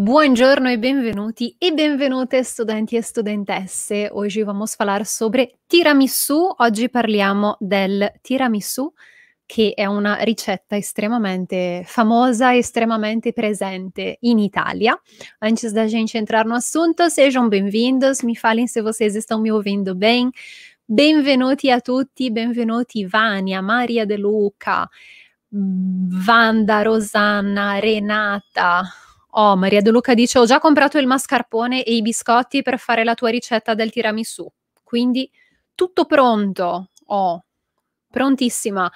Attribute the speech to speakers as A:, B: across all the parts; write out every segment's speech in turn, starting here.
A: Buongiorno e benvenuti e benvenute studenti e studentesse. Oggi vamos falar sobre tiramisù. Oggi parliamo del tiramisù, che è una ricetta estremamente famosa estremamente presente in Italia. Antes da gente entrar no assunto, sejam bem-vindos. Me falem se vocês estão me ouvindo bem. Benvenuti a tutti, benvenuti Vania, Maria De Luca, Vanda, Rosanna, Renata. Oh, Maria De Luca dice: Ho già comprato il mascarpone e i biscotti per fare la tua ricetta del tiramisù. Quindi tutto pronto. Oh, prontissima.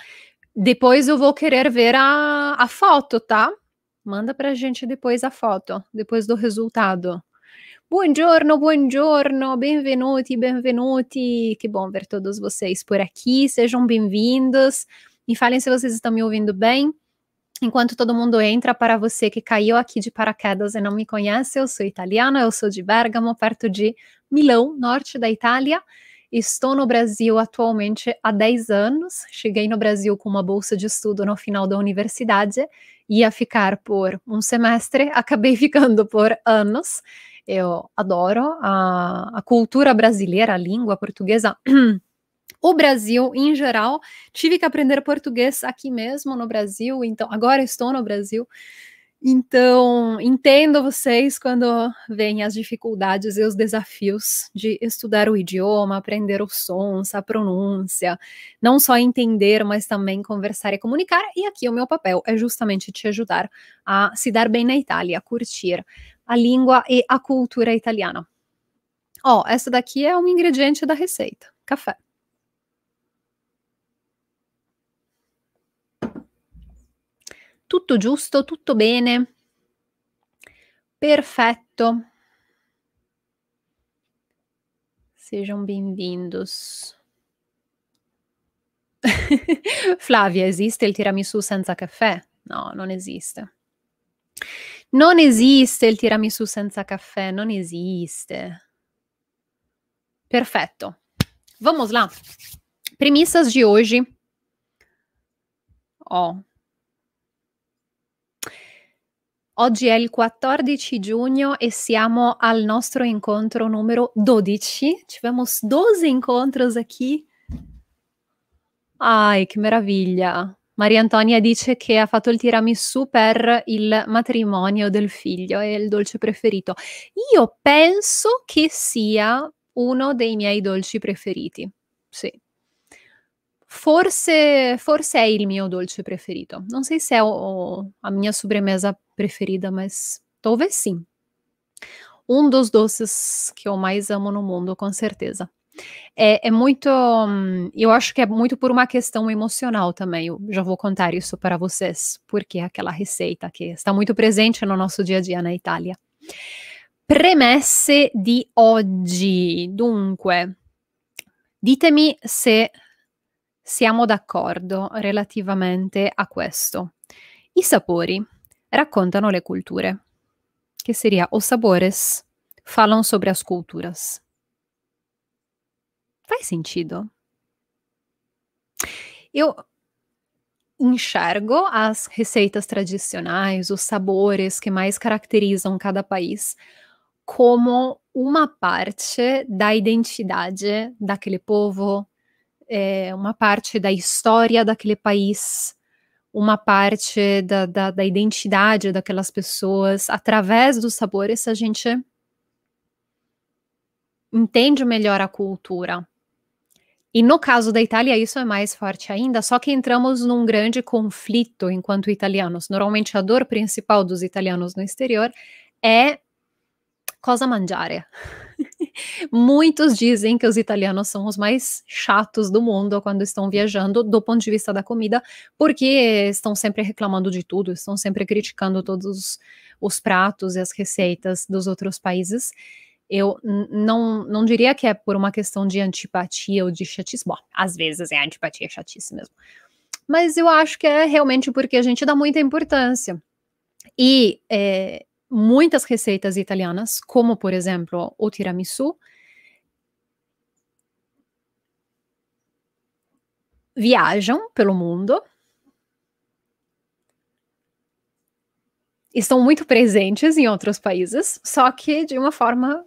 A: Depois eu vou querer ver a, a foto, tá? Manda pra gente depois a foto, depois do resultado. Buongiorno, buongiorno, benvenuti, benvenuti. Que bom ver todos vocês por aqui. Sejam bem-vindos. Me falem se vocês estão me ouvindo bem. Enquanto todo mundo entra, para você que caiu aqui de paraquedas e não me conhece, eu sou italiana, eu sou de Bergamo, perto de Milão, norte da Itália. Estou no Brasil atualmente há 10 anos. Cheguei no Brasil com uma bolsa de estudo no final da universidade, ia ficar por um semestre, acabei ficando por anos. Eu adoro a, a cultura brasileira, a língua portuguesa. o Brasil em geral. Tive que aprender português aqui mesmo no Brasil, então agora estou no Brasil. Então, entendo vocês quando vêm as dificuldades e os desafios de estudar o idioma, aprender os sons, a pronúncia, não só entender, mas também conversar e comunicar. E aqui o meu papel é justamente te ajudar a se dar bem na Itália, a curtir a língua e a cultura italiana. Ó, oh, essa daqui é um ingrediente da receita: café. tutto giusto, tutto bene, perfetto. Sejam um bem-vindos. Flavia, esiste il tiramisù senza caffè? No, non esiste. Non esiste il tiramisù senza caffè, non esiste. Perfetto. Vamos lá. Premissas de hoje. Ó, oh. Oggi è il 14 giugno e siamo al nostro incontro numero 12. Ci Tivemos 12 encontros aqui. Ai, che meraviglia! Maria Antonia dice che ha fatto il tiramisù per il matrimonio del figlio, è il dolce preferito. Io penso che sia uno dei miei dolci preferiti. Sì, Forse, forse è il mio dolce preferito. Non sei se è a minha sobremesa preferida, mas talvez sim. Um dos doces que eu mais amo no mundo, com certeza. É, é, muito. Eu mm, acho que é muito por uma questão emocional também. Eu já vou contar isso para vocês, porque é aquela receita que está muito presente no nosso dia a dia na Itália. Premesse di oggi. Dunque, ditemi se Siamo d'accordo relativamente a questo. I sapori raccontano le culture, que seria os sabores falam sobre as culturas. Faz sentido? Eu enxergo as receitas tradicionais, os sabores que mais caracterizam cada país, como uma parte da identidade daquele povo, é, uma parte da história daquele país, uma parte da, da, da identidade daquelas pessoas. Através dos sabores, a gente entende melhor a cultura. E no caso da Itália, isso é mais forte ainda, só que entramos num grande conflito enquanto italianos. Normalmente, a dor principal dos italianos no exterior é cosa mangiare. Muitos dizem que os italianos são os mais chatos do mundo quando estão viajando, do ponto de vista da comida, porque estão sempre reclamando de tudo, estão sempre criticando todos os pratos e as receitas dos outros países. Eu não, não diria que é por uma questão de antipatia ou de chatice. Bom, às vezes é antipatia, é chatice mesmo. Mas eu acho que é realmente porque a gente dá muita importância. E é, muitas receitas italianas, como por exemplo o tiramisu, viajam pelo mundo, estão muito presentes em outros países, só que de uma forma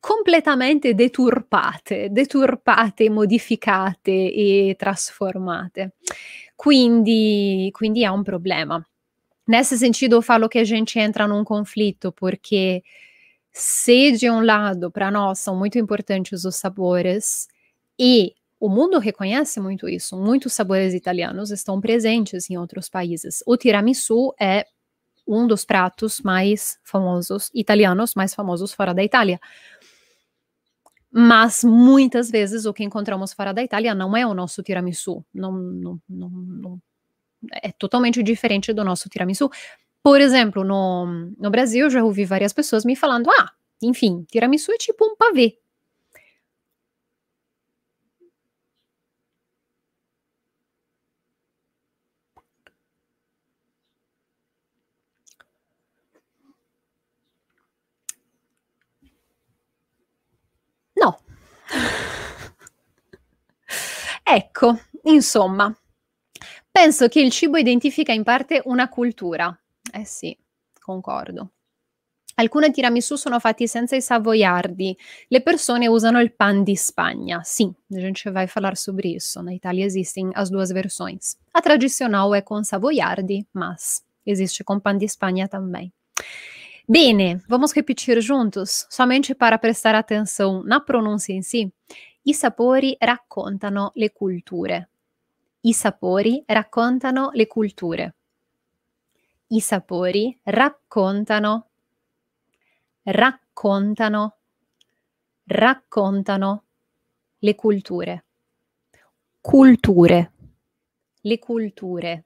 A: completamente deturpate, deturpate, modificate e trasformate. Quindi, quindi è un problema. Nesse sentido, eu falo que a gente entra num conflito, porque se de um lado, para nós, são muito importantes os sabores, e o mundo reconhece muito isso, muitos sabores italianos estão presentes em outros países. O tiramisu é um dos pratos mais famosos, italianos mais famosos fora da Itália. Mas muitas vezes o que encontramos fora da Itália não é o nosso tiramisu, não, não, não, não é totalmente diferente do nosso tiramisu. Por exemplo, no, no Brasil, eu já ouvi várias pessoas me falando: ah, enfim, tiramisu é tipo um pavê. É. ecco, insomma, Penso che il cibo identifica in parte una cultura. Eh sì, concordo. Alcune tiramisù sono fatti senza i savoiardi. Le persone usano il pan di Spagna. Sì, a gente vai parlare sobre isso. In Italia esistono as due versioni. La tradizionale è con savoiardi, ma esiste con pan di Spagna também. Bene, vamos repetir juntos, somente para prestare attenzione na pronuncia in si. I sapori raccontano le culture. I sapori raccontano le culture. I sapori raccontano, raccontano, raccontano le culture. Culture. Le culture.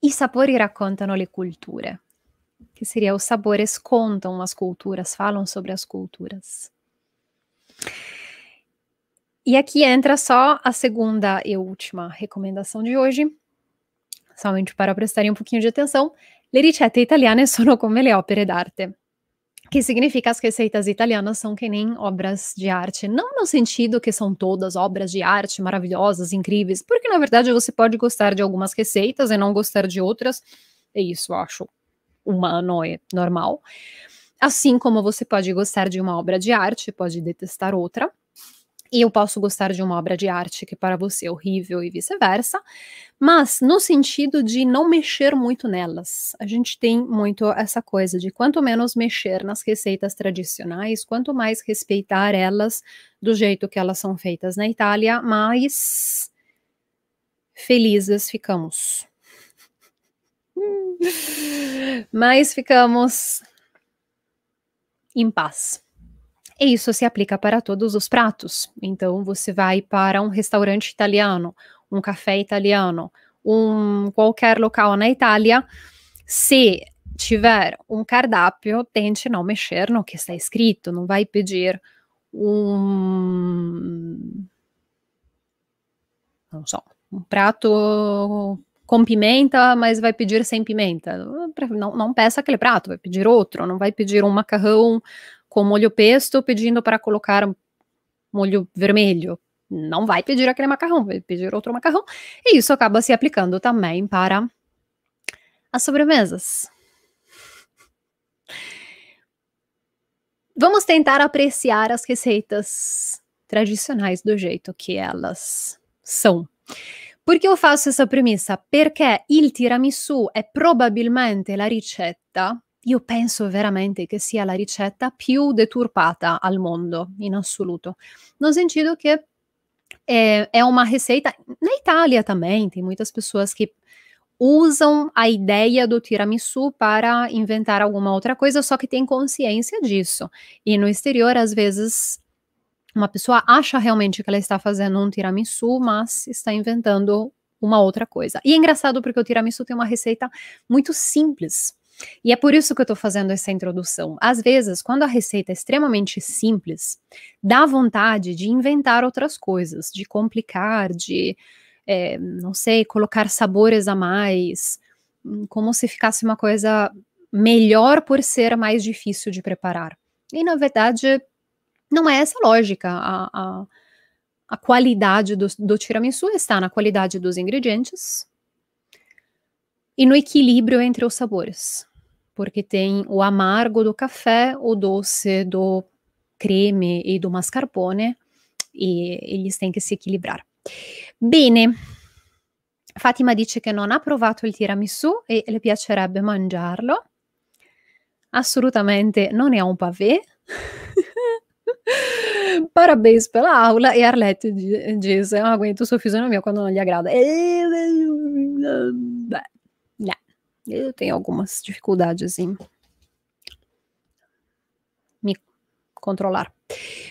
A: I sapori raccontano le culture, Che seria o sapore contam as culturas, falam sobre as culturas. E aqui entra só a segunda e última recomendação de hoje, somente para prestarem um pouquinho de atenção. Le ricette é italiane sono come le opere d'arte. Que significa as receitas italianas são que nem obras de arte. Não no sentido que são todas obras de arte maravilhosas, incríveis, porque na verdade você pode gostar de algumas receitas e não gostar de outras. É isso, eu acho humano e é normal. Assim como você pode gostar de uma obra de arte, pode detestar outra e eu posso gostar de uma obra de arte que para você é horrível e vice-versa, mas no sentido de não mexer muito nelas. A gente tem muito essa coisa de quanto menos mexer nas receitas tradicionais, quanto mais respeitar elas do jeito que elas são feitas na Itália, mais felizes ficamos. mais ficamos em paz. E é isso se aplica para todos os pratos. Então, você vai para um restaurante italiano, um café italiano, um qualquer local na Itália, se tiver um cardápio, tente não mexer no que está escrito, não vai pedir um não só um prato com pimenta, mas vai pedir sem pimenta. Não, não peça aquele prato, vai pedir outro, não vai pedir um macarrão com molho pesto pedindo para colocar molho vermelho. Não vai pedir aquele macarrão, vai pedir outro macarrão. E isso acaba se aplicando também para as sobremesas. Vamos tentar apreciar as receitas tradicionais do jeito que elas são. Por que eu faço essa premissa? Porque o tiramisu é provavelmente a ricetta io penso veramente che sia la ricetta più deturpata al mondo, in assoluto. No sentido que é uma receita. Na Itália também, tem muitas pessoas que usam a ideia do tiramisu para inventar alguma outra coisa, só que tem consciência disso. E no exterior, às vezes, uma pessoa acha realmente que ela está fazendo um tiramisu, mas está inventando uma outra coisa. E é engraçado porque o tiramisu tem uma receita muito simples. E é por isso que eu estou fazendo essa introdução. Às vezes, quando a receita é extremamente simples, dá vontade de inventar outras coisas, de complicar, de, é, não sei, colocar sabores a mais, como se ficasse uma coisa melhor por ser mais difícil de preparar. E, na verdade, não é essa a lógica. A, a, a qualidade do, do tiramisu está na qualidade dos ingredientes e no equilíbrio entre os sabores. porque tem o amargo do café, o doce do creme e do mascarpone, e eles têm que si equilibrar. Bene, Fatima dice che non ha provato il tiramisù e le piacerebbe mangiarlo. Assolutamente non è un pavé. Parabéns pela aula. E Arlette diz: Ah, aguento sua fisionomia quando não lhe agrada. Beh, Eu tenho algumas dificuldades em assim. me controlar.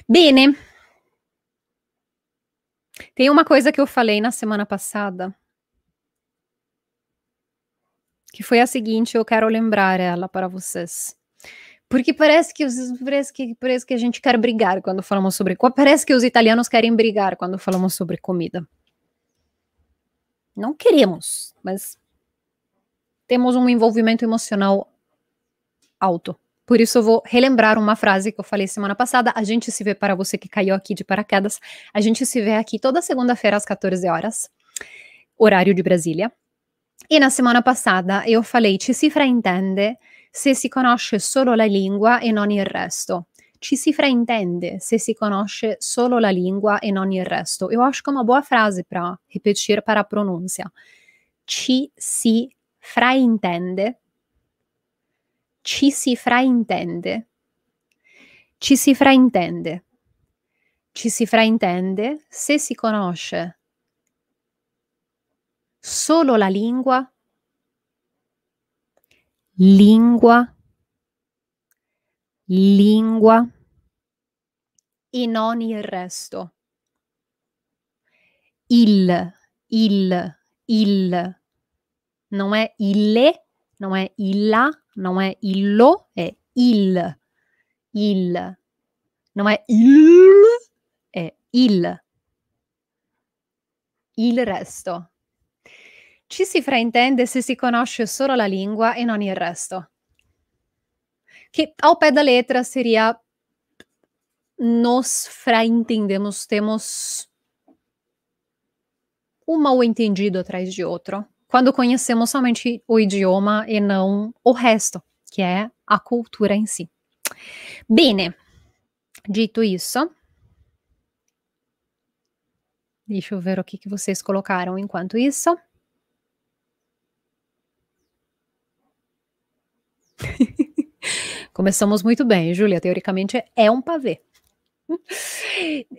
A: Bene. Tem uma coisa que eu falei na semana passada, que foi a seguinte, eu quero lembrar ela para vocês. Porque parece que, parece que parece que a gente quer brigar quando falamos sobre parece que os italianos querem brigar quando falamos sobre comida. Não queremos, mas temos um envolvimento emocional alto. Por isso eu vou relembrar uma frase que eu falei semana passada. A gente se vê para você que caiu aqui de paraquedas. A gente se vê aqui toda segunda-feira às 14 horas, horário de Brasília. E na semana passada eu falei: ci si fraintende se si conosce solo la lingua e non il resto. Ci si fraintende se si conosce solo la lingua e non il resto. Eu acho que é uma boa frase para repetir para a pronúncia. Ci si fraintende, ci si fraintende, ci si fraintende, ci si fraintende se si conosce solo la lingua, lingua, lingua e non il resto. Il, il, il Não é ilê, não é ilá, não é ilô, é il. Il. Não é il, é il. Il resto. Ci si fraintende se si conosce solo la lingua e non il resto. Che ao pé da letra seria nos fraintendemos, temos um mal entendido atrás de outro quando conhecemos somente o idioma e não o resto, que é a cultura em si. Bene, dito isso, deixa eu ver o que, que vocês colocaram enquanto isso. Começamos muito bem, Júlia. Teoricamente é um pavê.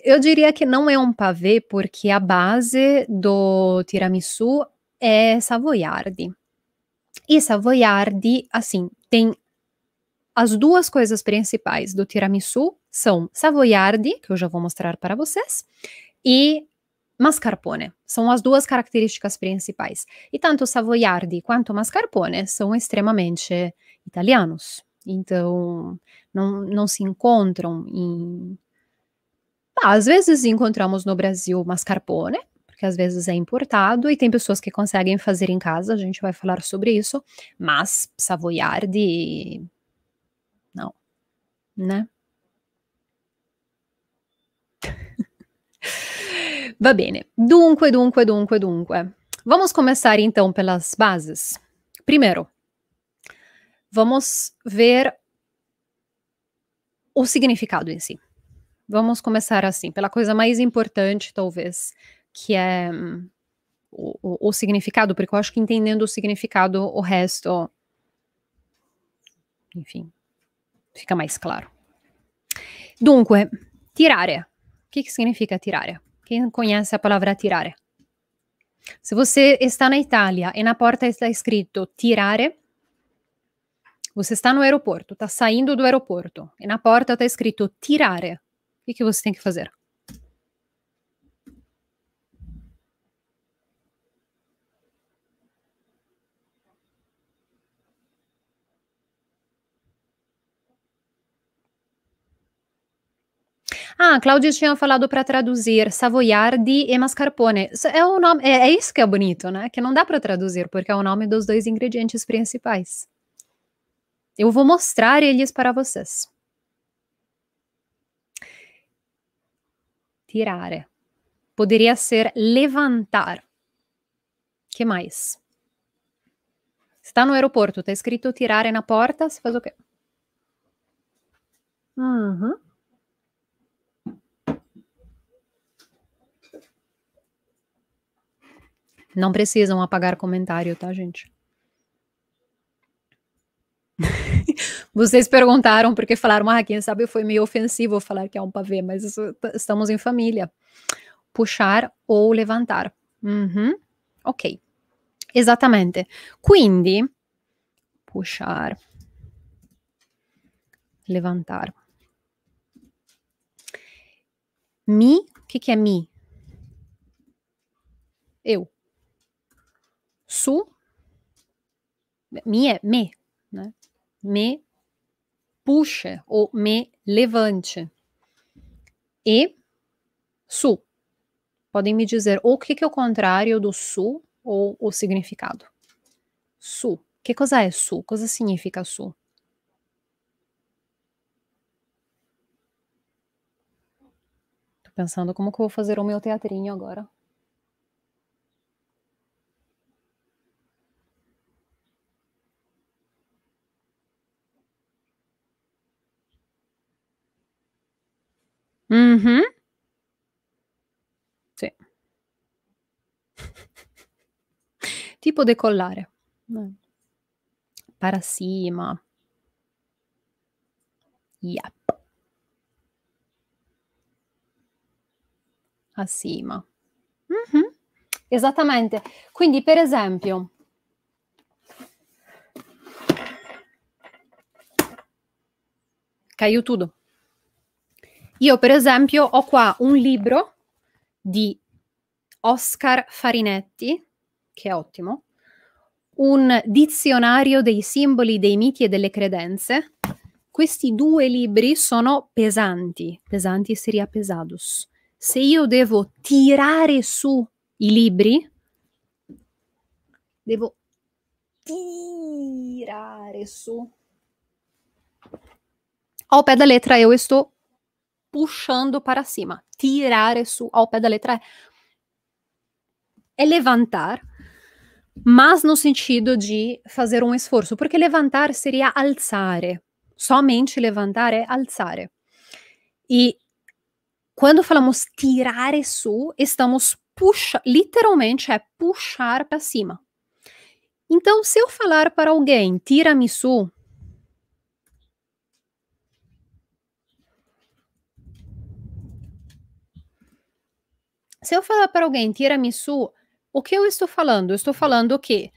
A: Eu diria que não é um pavê, porque a base do tiramisu é Savoiardi. E Savoiardi, assim, tem as duas coisas principais do tiramisu são Savoiardi, que eu já vou mostrar para vocês, e mascarpone. São as duas características principais. E tanto Savoiardi quanto mascarpone são extremamente italianos. Então, não, não se encontram em. Ah, às vezes encontramos no Brasil mascarpone, porque às vezes é importado e tem pessoas que conseguem fazer em casa, a gente vai falar sobre isso, mas savoiardi não, né? Va bene. Dunque, dunque, dunque, dunque. Vamos começar então pelas bases. Primeiro, vamos ver o significado em si. Vamos começar assim, pela coisa mais importante, talvez, que é hum, o, o, o, significado, porque eu acho que entendendo o significado, o resto, enfim, fica mais claro. Dunque, tirare. O que, que significa tirare? Quem conhece a palavra tirare? Se você está na Itália e na porta está escrito tirare, você está no aeroporto, está saindo do aeroporto e na porta está escrito tirare, o que, que você tem que fazer? Ah, Cláudio tinha falado para traduzir Savoiardi e mascarpone. É o nome, é, é isso que é bonito, né? Que não dá para traduzir porque é o nome dos dois ingredientes principais. Eu vou mostrar eles para vocês. Tirare. É. Poderia ser levantar. Que mais? Está no aeroporto, está escrito tirare na porta, você faz o quê? Uhum. Não precisam apagar comentário, tá, gente? Vocês perguntaram porque falaram, ah, quem sabe foi meio ofensivo falar que é um pavê, mas isso, estamos em família. Puxar ou levantar. Uhum. Ok. Exatamente. Quindi, puxar, levantar. Mi, o que, que é mi? Eu su, me é me, né? Me puxa ou me levante. E su. Podem me dizer o que, que é o contrário do su ou o significado. Su. Que coisa é su? Coisa significa su? Tô pensando como que eu vou fazer o meu teatrinho agora. Mh-mh. Sì. Tipo decollare. Parassima. Yap. Assima. Mh-mh. Esattamente. Quindi per esempio Caiu io, per esempio, ho qua un libro di Oscar Farinetti, che è ottimo, un dizionario dei simboli, dei miti e delle credenze. Questi due libri sono pesanti, pesanti seria pesados. Se io devo tirare su i libri, devo tirare su. Ho pé da letra, eu estou puxando para cima. Tirar isso ao pé da letra é levantar, mas no sentido de fazer um esforço, porque levantar seria alzare. Somente levantar é alzare. E quando falamos tirar isso, estamos puxa, literalmente é puxar para cima. Então, se eu falar para alguém, tira-me isso, Se eu falar para alguém tiramisu, o que eu estou falando? Eu estou falando que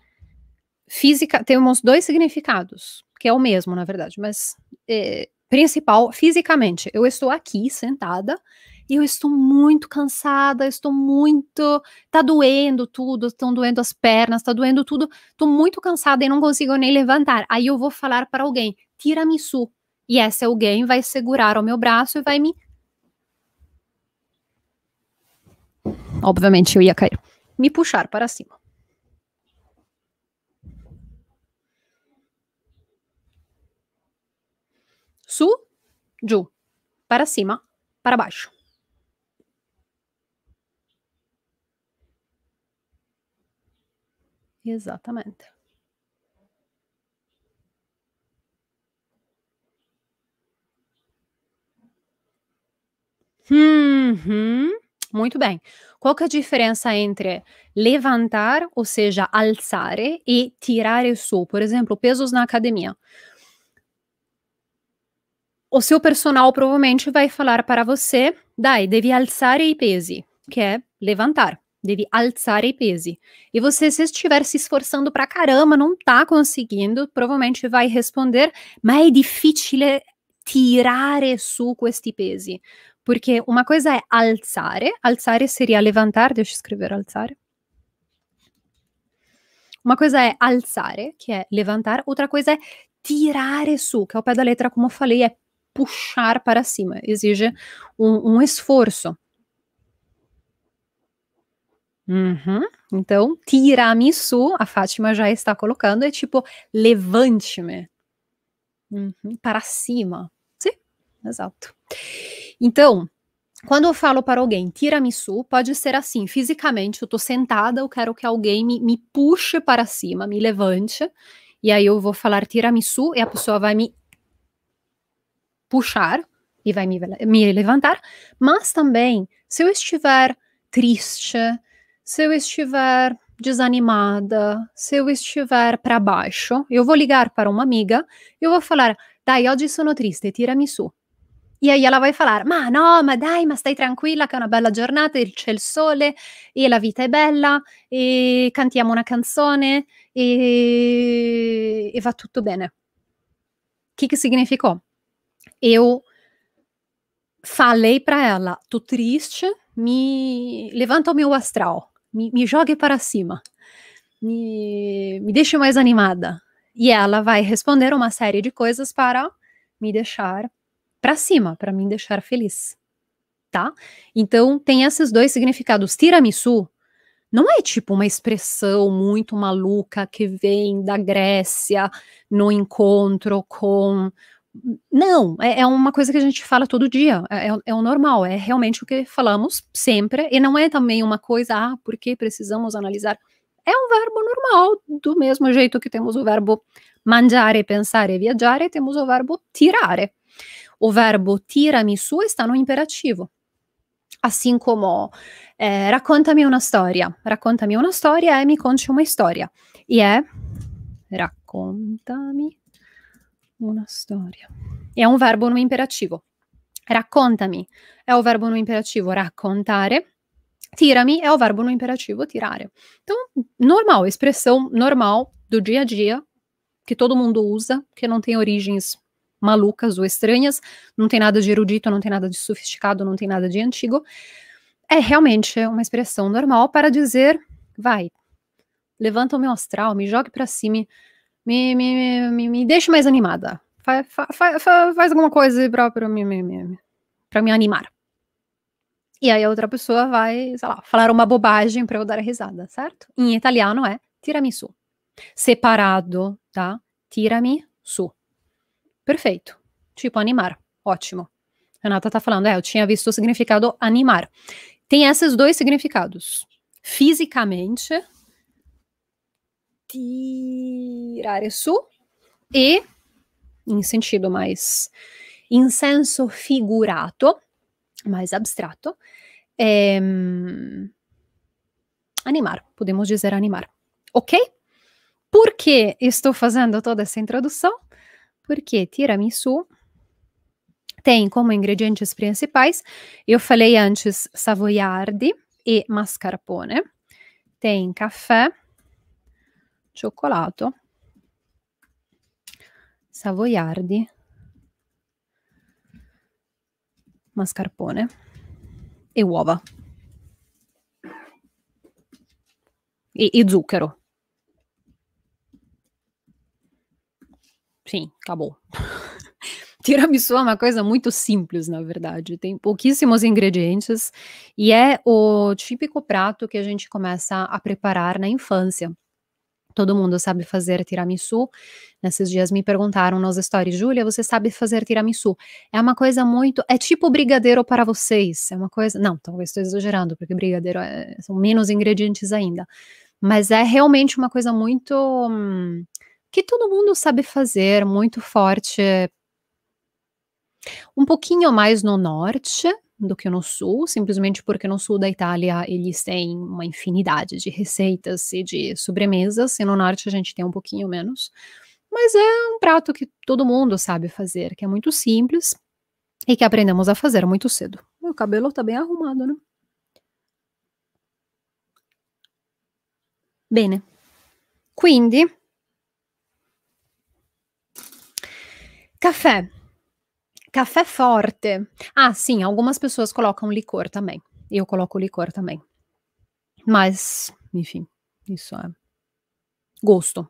A: física temos dois significados, que é o mesmo, na verdade, mas é, principal, fisicamente, eu estou aqui sentada e eu estou muito cansada, estou muito. Tá doendo tudo, estão doendo as pernas, tá doendo tudo, estou muito cansada e não consigo nem levantar. Aí eu vou falar para alguém, tira-me su. E essa alguém vai segurar o meu braço e vai me Obviamente eu ia cair. Me puxar para cima. Su, ju. Para cima, para baixo. Exatamente. Uhum. Muito bem. Qual que é a diferença entre levantar, ou seja, alçar, e tirar su? Por exemplo, pesos na academia. O seu personal provavelmente vai falar para você, dai, deve alçar e pesi, que é levantar deve alçar e pese. E você, se estiver se esforçando pra caramba, não tá conseguindo, provavelmente vai responder, mas é difícil tirar su questi pesi. Porque uma coisa é alzare, alzare seria levantar, deixa eu escrever alzare. Uma coisa é alzare, que é levantar, outra coisa é tirar su, que é o pé da letra, como eu falei, é puxar para cima, exige um, um esforço. Uhum. Então, tiramisu, a Fátima já está colocando, é tipo levante-me uhum. para cima exato. Então, quando eu falo para alguém tiramisu, pode ser assim, fisicamente, eu tô sentada, eu quero que alguém me, me puxe para cima, me levante, e aí eu vou falar tiramisu e a pessoa vai me puxar e vai me, me levantar, mas também, se eu estiver triste, se eu estiver desanimada, se eu estiver para baixo, eu vou ligar para uma amiga, eu vou falar, dai, oggi sono triste, tiramisu. E gliela vuoi falar? Ma no, ma dai, ma stai tranquilla che è una bella giornata, c'è il sole e la vita è bella e cantiamo una canzone e, e va tutto bene. Che, che significou? Eu falei para ela, tu triste, mi levanta o mio astral, mi, me jogue para cima, mi, me deixe mais animata. E ela vai responder uma serie di cose para mi deixar para cima, para me deixar feliz. Tá? Então tem esses dois significados. Tiramisu não é tipo uma expressão muito maluca que vem da Grécia no encontro com. Não, é, é uma coisa que a gente fala todo dia, é, é, é o normal, é realmente o que falamos sempre, e não é também uma coisa, ah, porque precisamos analisar. É um verbo normal, do mesmo jeito que temos o verbo mangiare, pensare, viajar temos o verbo tirare. o verbo tirami su e stanno in imperativo. Assim como eh, raccontami una storia, raccontami una storia e mi conci una storia. E è raccontami una storia. E è un verbo no imperativo. Raccontami è un verbo no imperativo raccontare. Tirami é o verbo no imperativo tirar. Então, normal, expressão normal do dia a dia, que todo mundo usa, que não tem origens malucas ou estranhas, não tem nada de erudito, não tem nada de sofisticado, não tem nada de antigo. É realmente uma expressão normal para dizer, vai, levanta o meu astral, me jogue para cima, me, me, me, me, deixe mais animada, faz, faz, faz alguma coisa para me, me, me, me animar. E aí a outra pessoa vai, sei lá, falar uma bobagem para eu dar risada, certo? Em italiano é tiramisu. Separado, tá? Tiramisu. Perfeito. Tipo, animar. Ótimo. Renata tá falando, é, eu tinha visto o significado animar. Tem esses dois significados. Fisicamente, tirar isso, e, em sentido mais, em senso figurado, mais abstrato, é, animar, podemos dizer animar. Ok? Por que estou fazendo toda essa introdução? porque tiramisu tem como ingredientes principais, eu falei antes, savoiardi e mascarpone. Tem café, cioccolato, savoiardi, mascarpone e uova. e, e zucchero, Sim, acabou. Tiramisu é uma coisa muito simples, na verdade. Tem pouquíssimos ingredientes e é o típico prato que a gente começa a preparar na infância. Todo mundo sabe fazer tiramisu. Nesses dias me perguntaram nos stories, Júlia, você sabe fazer tiramisu? É uma coisa muito. É tipo brigadeiro para vocês. É uma coisa. Não, talvez estou exagerando, porque brigadeiro é... são menos ingredientes ainda. Mas é realmente uma coisa muito. Hum que todo mundo sabe fazer, muito forte, um pouquinho mais no norte do que no sul, simplesmente porque no sul da Itália eles têm uma infinidade de receitas e de sobremesas, e no norte a gente tem um pouquinho menos. Mas é um prato que todo mundo sabe fazer, que é muito simples e que aprendemos a fazer muito cedo. Meu cabelo tá bem arrumado, né? Bene. Quindi Café. Café forte. Ah, sim, algumas pessoas colocam licor também. Eu coloco licor também. Mas, enfim, isso é gosto.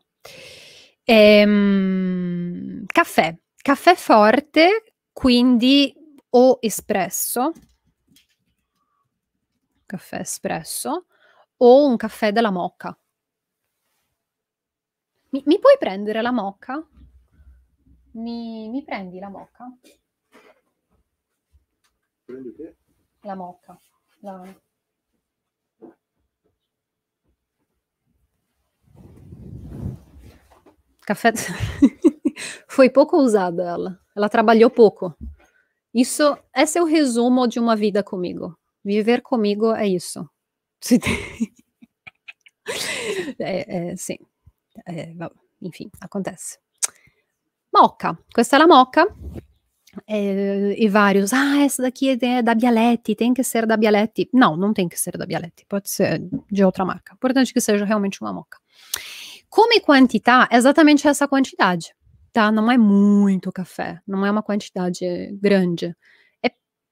A: É, um, ehm, caffè. Caffè forte, quindi o espresso, caffè espresso, Ou un caffè della mocca. Mi, mi puoi prendere la mocca? Mi, mi prendi la mocca? Prendi che? La mocca. La... Café. Foi pouco usada ela. Ela trabalhou pouco. Isso, esse é o resumo de uma vida comigo. Viver comigo é isso. É, é, sim. É, enfim, acontece. Mocca, questa è la mocca. Eh, e vários, ah, essa daqui é da Bialetti, tem que ser da Bialetti. Não, não tem que ser da Bialetti, pode ser de outra marca. Importante que seja realmente uma moca. Come quantità, exatamente essa quantidade, tá? Não é muito café, não é uma quantidade grande. É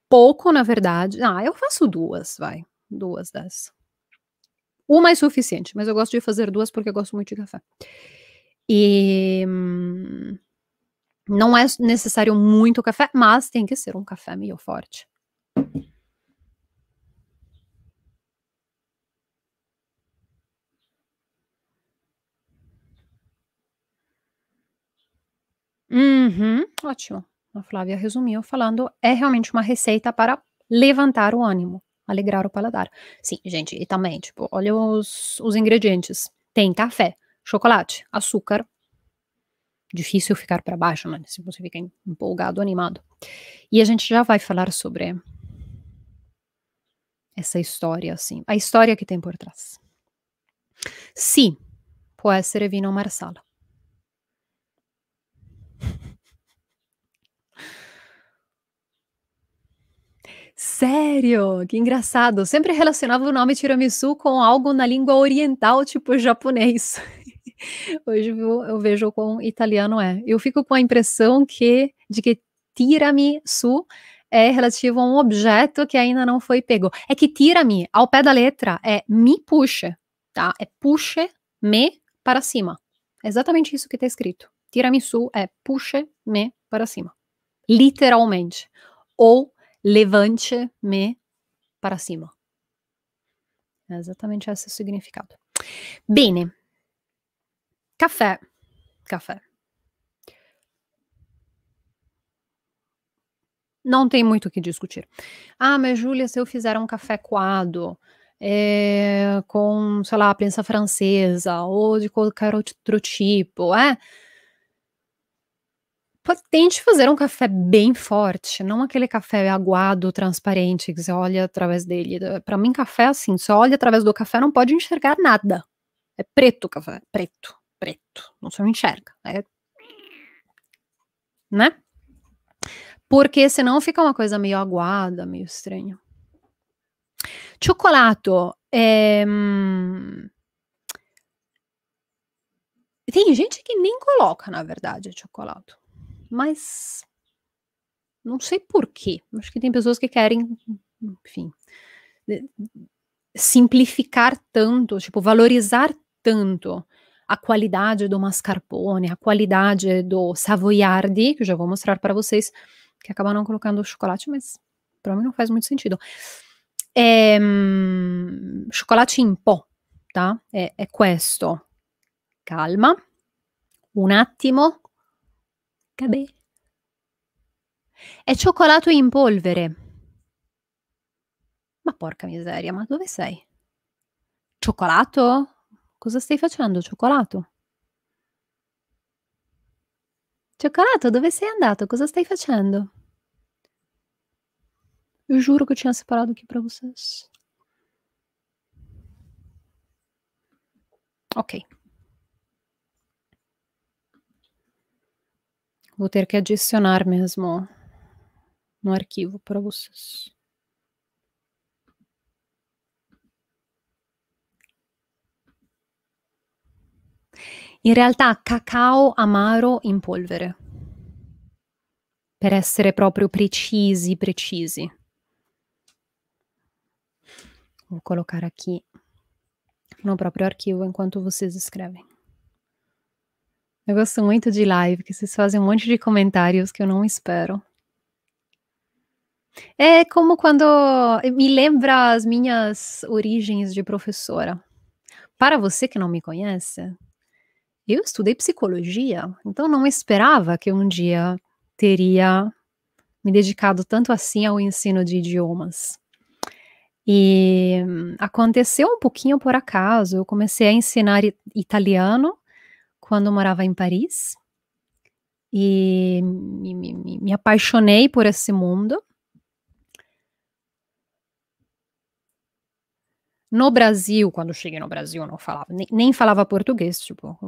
A: pouco, na verdade. Ah, eu faço duas, vai, duas dessa. Uma é suficiente, mas eu gosto de fazer duas porque eu gosto muito de café. E. Hum, não é necessário muito café, mas tem que ser um café meio forte. Uhum, ótimo. A Flávia resumiu falando, é realmente uma receita para levantar o ânimo, alegrar o paladar. Sim, gente, e também, tipo, olha os, os ingredientes. Tem café, chocolate, açúcar, difícil ficar para baixo, né? Se você fica empolgado, animado. E a gente já vai falar sobre essa história, assim, a história que tem por trás. Sim, pode ser vino Marsala. Sério, que engraçado. sempre relacionava o nome tiramisu com algo na língua oriental, tipo japonês. Hoje eu vejo com italiano é. Eu fico com a impressão que de que tiramisu su é relativo a um objeto que ainda não foi pego. É que tira-me, ao pé da letra, é me puxa, tá? É puxe me para cima. É exatamente isso que está escrito. Tira-me su é puxe me para cima. Literalmente. Ou levante me para cima. É exatamente esse o significado. Bene, Café. Café. Não tem muito o que discutir. Ah, mas Júlia, se eu fizer um café coado é, com, sei lá, prensa francesa ou de qualquer outro tipo, é. Tente fazer um café bem forte, não aquele café aguado, transparente, que você olha através dele. Para mim, café é assim, você olha através do café, não pode enxergar nada. É preto o café, é preto preto, não se enxerga, é, né? Porque senão fica uma coisa meio aguada, meio estranha. Chocolato. É, ehm, tem gente que nem coloca, na verdade, chocolate. Mas não sei porquê. Acho que tem pessoas que querem, enfim, simplificar tanto, tipo, valorizar tanto a qualidade do mascarpone, a qualidade do savoiardi, que eu já vou mostrar para vocês, que acabaram colocando chocolate, mas para mim não faz muito sentido. É, hum, chocolate in pó, tá? È, è questo. Calma. Un attimo. Cadê? È cioccolato in polvere. Ma porca miseria, ma dove sei? Cioccolato? Cosa stai facendo, cioccolato? Cioccolato, dove sei andato? Cosa stai fazendo? Eu juro que eu tinha separado aqui para vocês. Ok. Vou ter que adicionar mesmo no arquivo para vocês. In realtà cacao amaro in polvere. Per essere proprio precisi, precisi. Vou colocar aqui no próprio arquivo enquanto vocês escrevem. Eu gosto muito de live, que vocês fazem um monte de comentários que eu não espero. É como quando eh, me lembra as minhas origens de professora. Para você que não me conhece, eu estudei psicologia, então não esperava que um dia teria me dedicado tanto assim ao ensino de idiomas. E aconteceu um pouquinho por acaso. Eu comecei a ensinar italiano quando morava em Paris e me, me, me apaixonei por esse mundo. No Brasil, quando cheguei no Brasil, não falava, nem, nem falava português, tipo,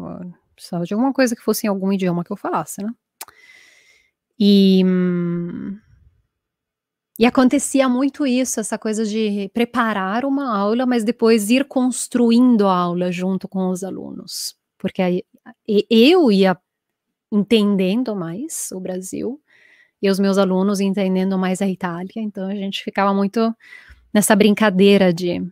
A: precisava de alguma coisa que fosse em algum idioma que eu falasse, né? E, e acontecia muito isso, essa coisa de preparar uma aula, mas depois ir construindo a aula junto com os alunos. Porque aí, eu ia entendendo mais o Brasil e os meus alunos entendendo mais a Itália, então a gente ficava muito nessa brincadeira de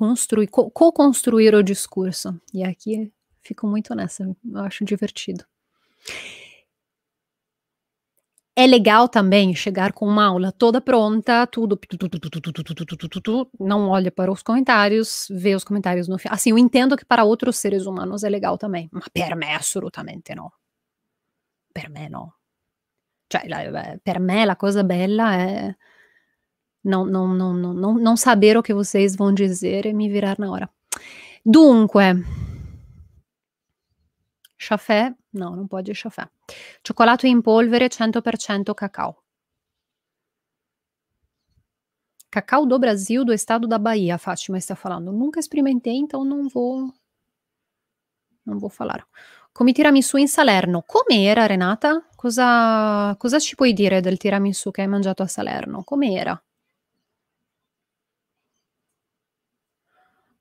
A: construir, co-construir o discurso. E aqui fico muito nessa, eu acho divertido. É legal também chegar com uma aula toda pronta, tudo. Não olha para os comentários, vê os comentários no final. Assim, eu entendo que para outros seres humanos é legal também, mas para mim, absolutamente não. para mim não para mim a coisa bela é Não, não, não, não, não, não saber o que vocês vão dizer e me virar na hora. Dunque, Chafé, no, non può dire chafé. Cioccolato in polvere 100% cacau. Cacau do Brasil, do estado da Bahia, a Fátima está falando. Nunca experimentei, então não vou. Não vou falar. Come tiramisù in Salerno. Com'era, Renata? Cosa, cosa ci puoi dire del tiramisù che hai mangiato a Salerno? Com'era?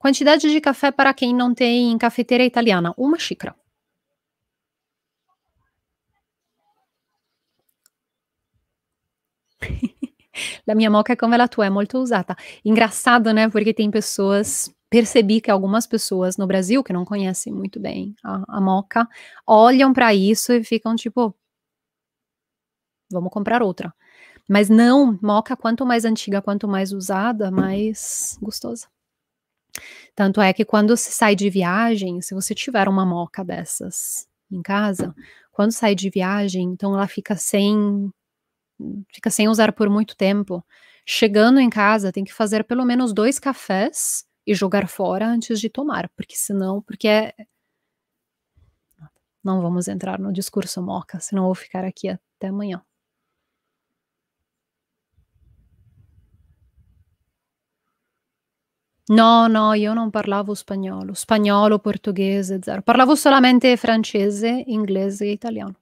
A: Quantidade de café para quem não tem cafeteira italiana: uma xícara. La mia moca é como ela tua é, muito usada. Engraçado, né? Porque tem pessoas. Percebi que algumas pessoas no Brasil, que não conhecem muito bem a, a moca, olham para isso e ficam tipo. Vamos comprar outra. Mas não, moca, quanto mais antiga, quanto mais usada, mais gostosa. Tanto é que quando você sai de viagem, se você tiver uma moca dessas em casa, quando sai de viagem, então ela fica sem fica sem usar por muito tempo. Chegando em casa, tem que fazer pelo menos dois cafés e jogar fora antes de tomar, porque senão, porque é não vamos entrar no discurso moca, senão vou ficar aqui até amanhã. No, no, io non parlavo spagnolo, spagnolo, portoghese, zero. Parlavo solamente francese, inglese e italiano.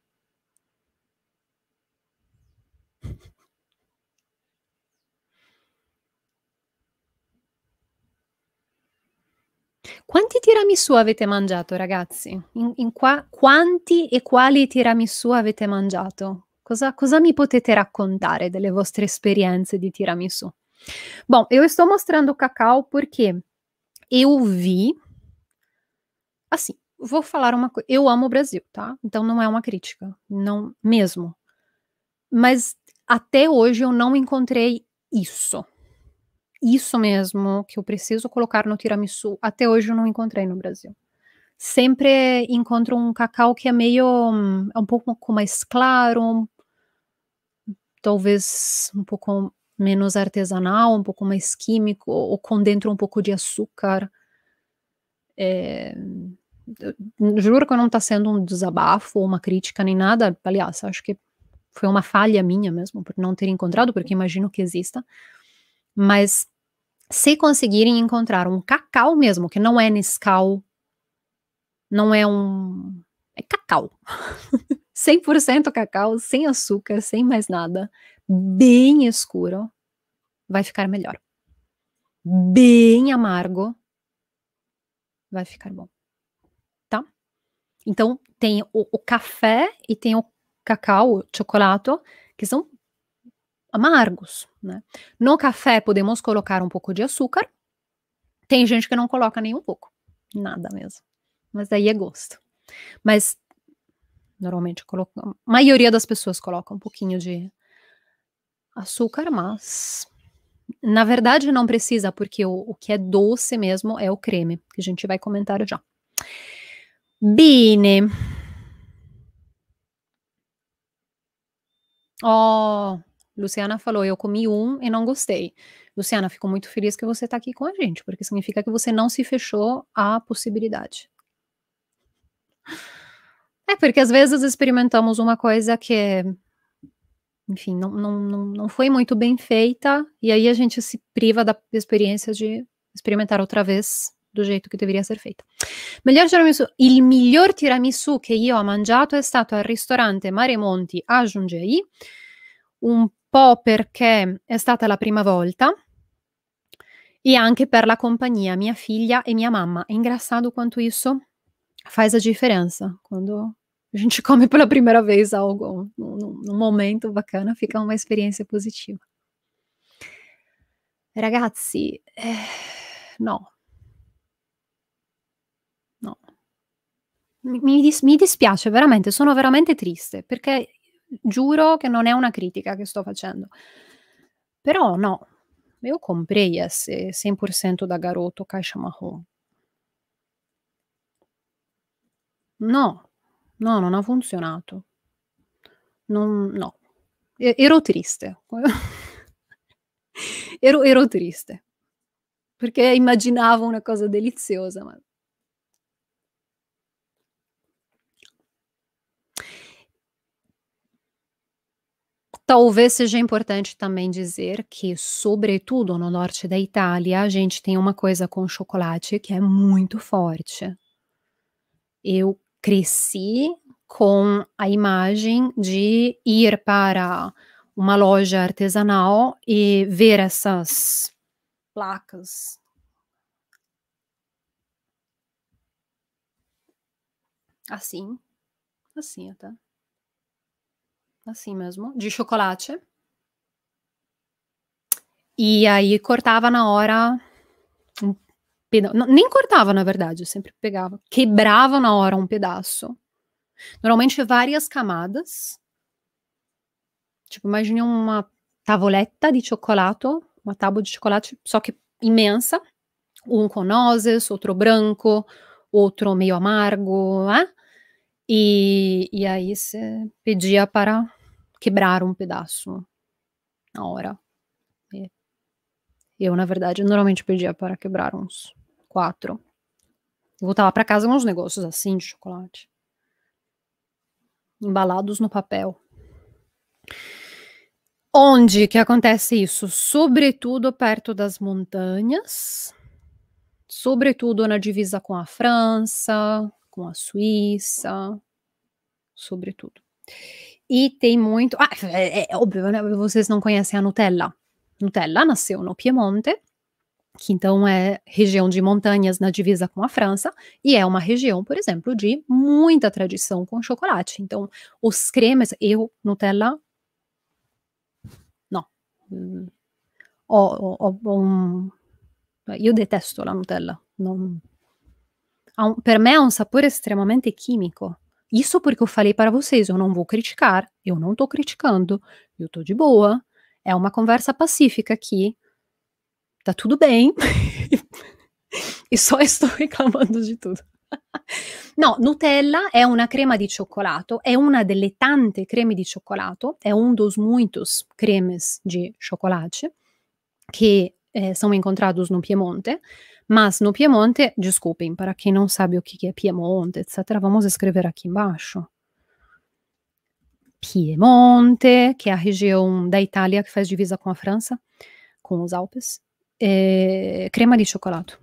A: Quanti tiramisù avete mangiato, ragazzi? In, in qua, quanti e quali tiramisù avete mangiato? Cosa, cosa mi potete raccontare delle vostre esperienze di tiramisù? Bom, eu estou mostrando o cacau porque eu vi. Assim, vou falar uma coisa. Eu amo o Brasil, tá? Então não é uma crítica, não mesmo. Mas até hoje eu não encontrei isso. Isso mesmo que eu preciso colocar no tiramisu. Até hoje eu não encontrei no Brasil. Sempre encontro um cacau que é meio. é um pouco mais claro, talvez um pouco menos artesanal, um pouco mais químico, ou com dentro um pouco de açúcar. É, juro que não está sendo um desabafo ou uma crítica nem nada. Aliás, acho que foi uma falha minha mesmo por não ter encontrado, porque imagino que exista. Mas se conseguirem encontrar um cacau mesmo, que não é Nescau, não é um. É cacau. 100% cacau, sem açúcar, sem mais nada, bem escuro, vai ficar melhor. Bem amargo, vai ficar bom. Tá? Então, tem o, o café e tem o cacau, o chocolate, que são amargos. Né? No café, podemos colocar um pouco de açúcar. Tem gente que não coloca nem um pouco, nada mesmo. Mas daí é gosto. Mas normalmente a maioria das pessoas coloca um pouquinho de açúcar, mas na verdade não precisa, porque o, o que é doce mesmo é o creme, que a gente vai comentar já. Bene. Oh, Luciana falou, eu comi um e não gostei. Luciana, fico muito feliz que você está aqui com a gente, porque significa que você não se fechou à possibilidade. É porque às vezes experimentamos uma coisa que é enfim, não, não, não, não foi muito bem feita, e aí a gente se priva da experiência de experimentar outra vez do jeito che deveria essere fatta. il miglior tiramisù che io ho mangiato è stato al ristorante Maremonti a Jundiaí, un po' perché è stata la prima volta e anche per la compagnia, mia figlia e mia mamma. È ingrassato quanto isso? Faz a differenza quando a gente come pela primeira vez algo num, momento bacana, fica uma experiência positiva. Ragazzi, eh, no. No. Mi, dis mi dispiace veramente, sono veramente triste perché giuro che non è una critica che sto facendo. Però no, io comprei esse 100% da Garoto Caixa Mahon. Não. No, non ha funzionato. Non, no, e- ero triste. ero, ero triste perché immaginavo una cosa deliziosa. Ma... Talvez seja importante também dizer que, sobretudo no norte da Itália, a gente tem uma coisa com chocolate que é muito forte. Eu cresci com a imagem de ir para uma loja artesanal e ver essas placas. Assim, assim até. Tá? Assim mesmo, de chocolate. E aí cortava na hora pedaço. Nem cortava, na verdade, eu sempre pegava. Quebrava na hora um pedaço. Normalmente várias camadas. Tipo, imagine uma tavoleta de chocolate, uma tábua de chocolate, só que imensa. Um com nozes, outro branco, outro meio amargo, né? E, e aí você pedia para quebrar um pedaço na hora. Eu, na verdade, normalmente pedia para quebrar uns quatro. Voltava para casa com uns negócios assim de chocolate. Embalados no papel. Onde que acontece isso? Sobretudo perto das montanhas, sobretudo na divisa com a França, com a Suíça, sobretudo. E tem muito. Ah, é, é, é óbvio, né? Vocês não conhecem a Nutella. Nutella nasceu no Piemonte, que então é região de montanhas na divisa com a França, e é uma região, por exemplo, de muita tradição com chocolate. Então, os cremes, eu, Nutella, não. Ho, ho, ho um... Io detesto la Nutella. Não... Per me é um sabor extremamente químico. Isso porque eu falei para vocês, eu não vou criticar, eu não estou criticando, eu estou de boa, é uma conversa pacífica aqui. Tá tudo bem. e só estou reclamando de tudo. No, Nutella é una crema di cioccolato, è una delle tante creme di cioccolato, è un dos muitos cremes di chocolate che eh, são encontrados no Piemonte, mas no Piemonte, desculpem, para quem não sabe o que é Piemonte, etc., vamos escrever aqui embaixo. Piemonte, que é a região da Itália que faz divisa com a França, com os Alpes, é, crema de chocolate.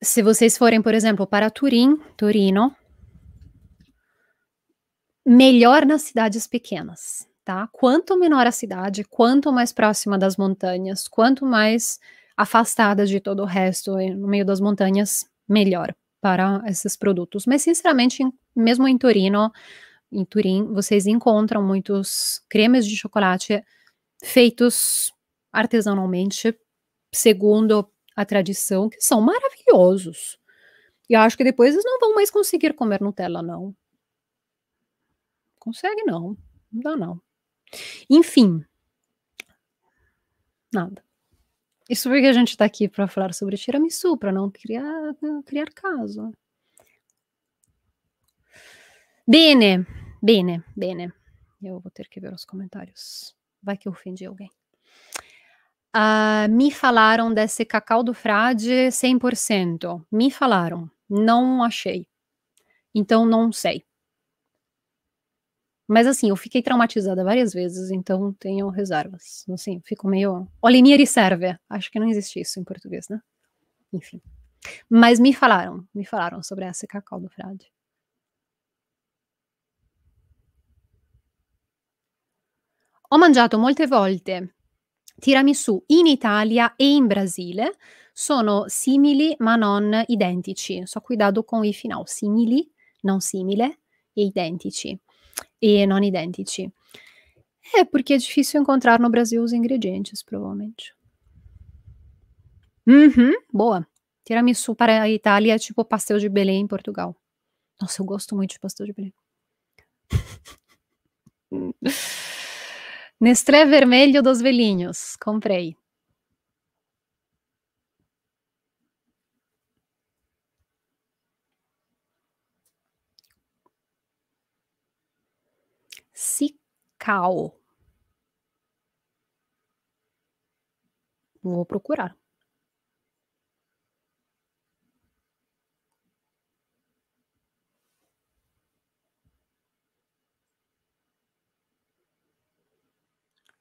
A: Se vocês forem, por exemplo, para Turim, Torino, melhor nas cidades pequenas, tá? Quanto menor a cidade, quanto mais próxima das montanhas, quanto mais afastada de todo o resto, no meio das montanhas, melhor para esses produtos. Mas, sinceramente, mesmo em Torino, em Turim, vocês encontram muitos cremes de chocolate feitos artesanalmente, segundo a tradição, que são maravilhosos. E acho que depois eles não vão mais conseguir comer Nutella, não. Consegue, não. Não dá, não. Enfim. Nada. Isso porque a gente está aqui para falar sobre tiramisu, para não criar, criar caso. Bene, bene, bene. Eu vou ter que ver os comentários. Vai que eu ofendi alguém. Uh, me falaram desse cacau do frade 100%. Me falaram. Não achei. Então, não sei. Mas assim, eu fiquei traumatizada várias vezes, então tenho reservas. Assim, fico meio. minha reserva. Acho que não existe isso em português, né? Enfim. Mas me falaram, me falaram sobre essa cacau do frade. Ho mangiato molte volte tiramisù in Italia e in Brasile. Sono simili ma non identici. Só cuidado com o i final. Simili, não simile e identici e não idênticos. É porque é difícil encontrar no Brasil os ingredientes, provavelmente. Uhum, boa. Tiramisu para a Itália é tipo pastel de Belém em Portugal. Nossa, eu gosto muito de pastel de Belém. Nestlé vermelho dos velhinhos. Comprei. Cal. Vou procurar.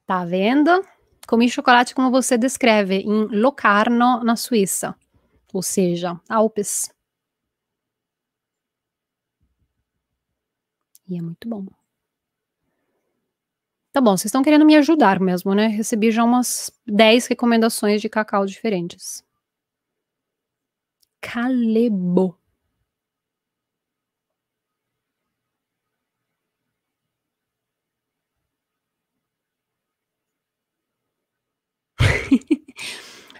A: Tá vendo? Comi chocolate como você descreve em Locarno, na Suíça. Ou seja, Alpes. E é muito bom. Tá bom, vocês estão querendo me ajudar mesmo, né? Recebi já umas 10 recomendações de cacau diferentes. Calebo.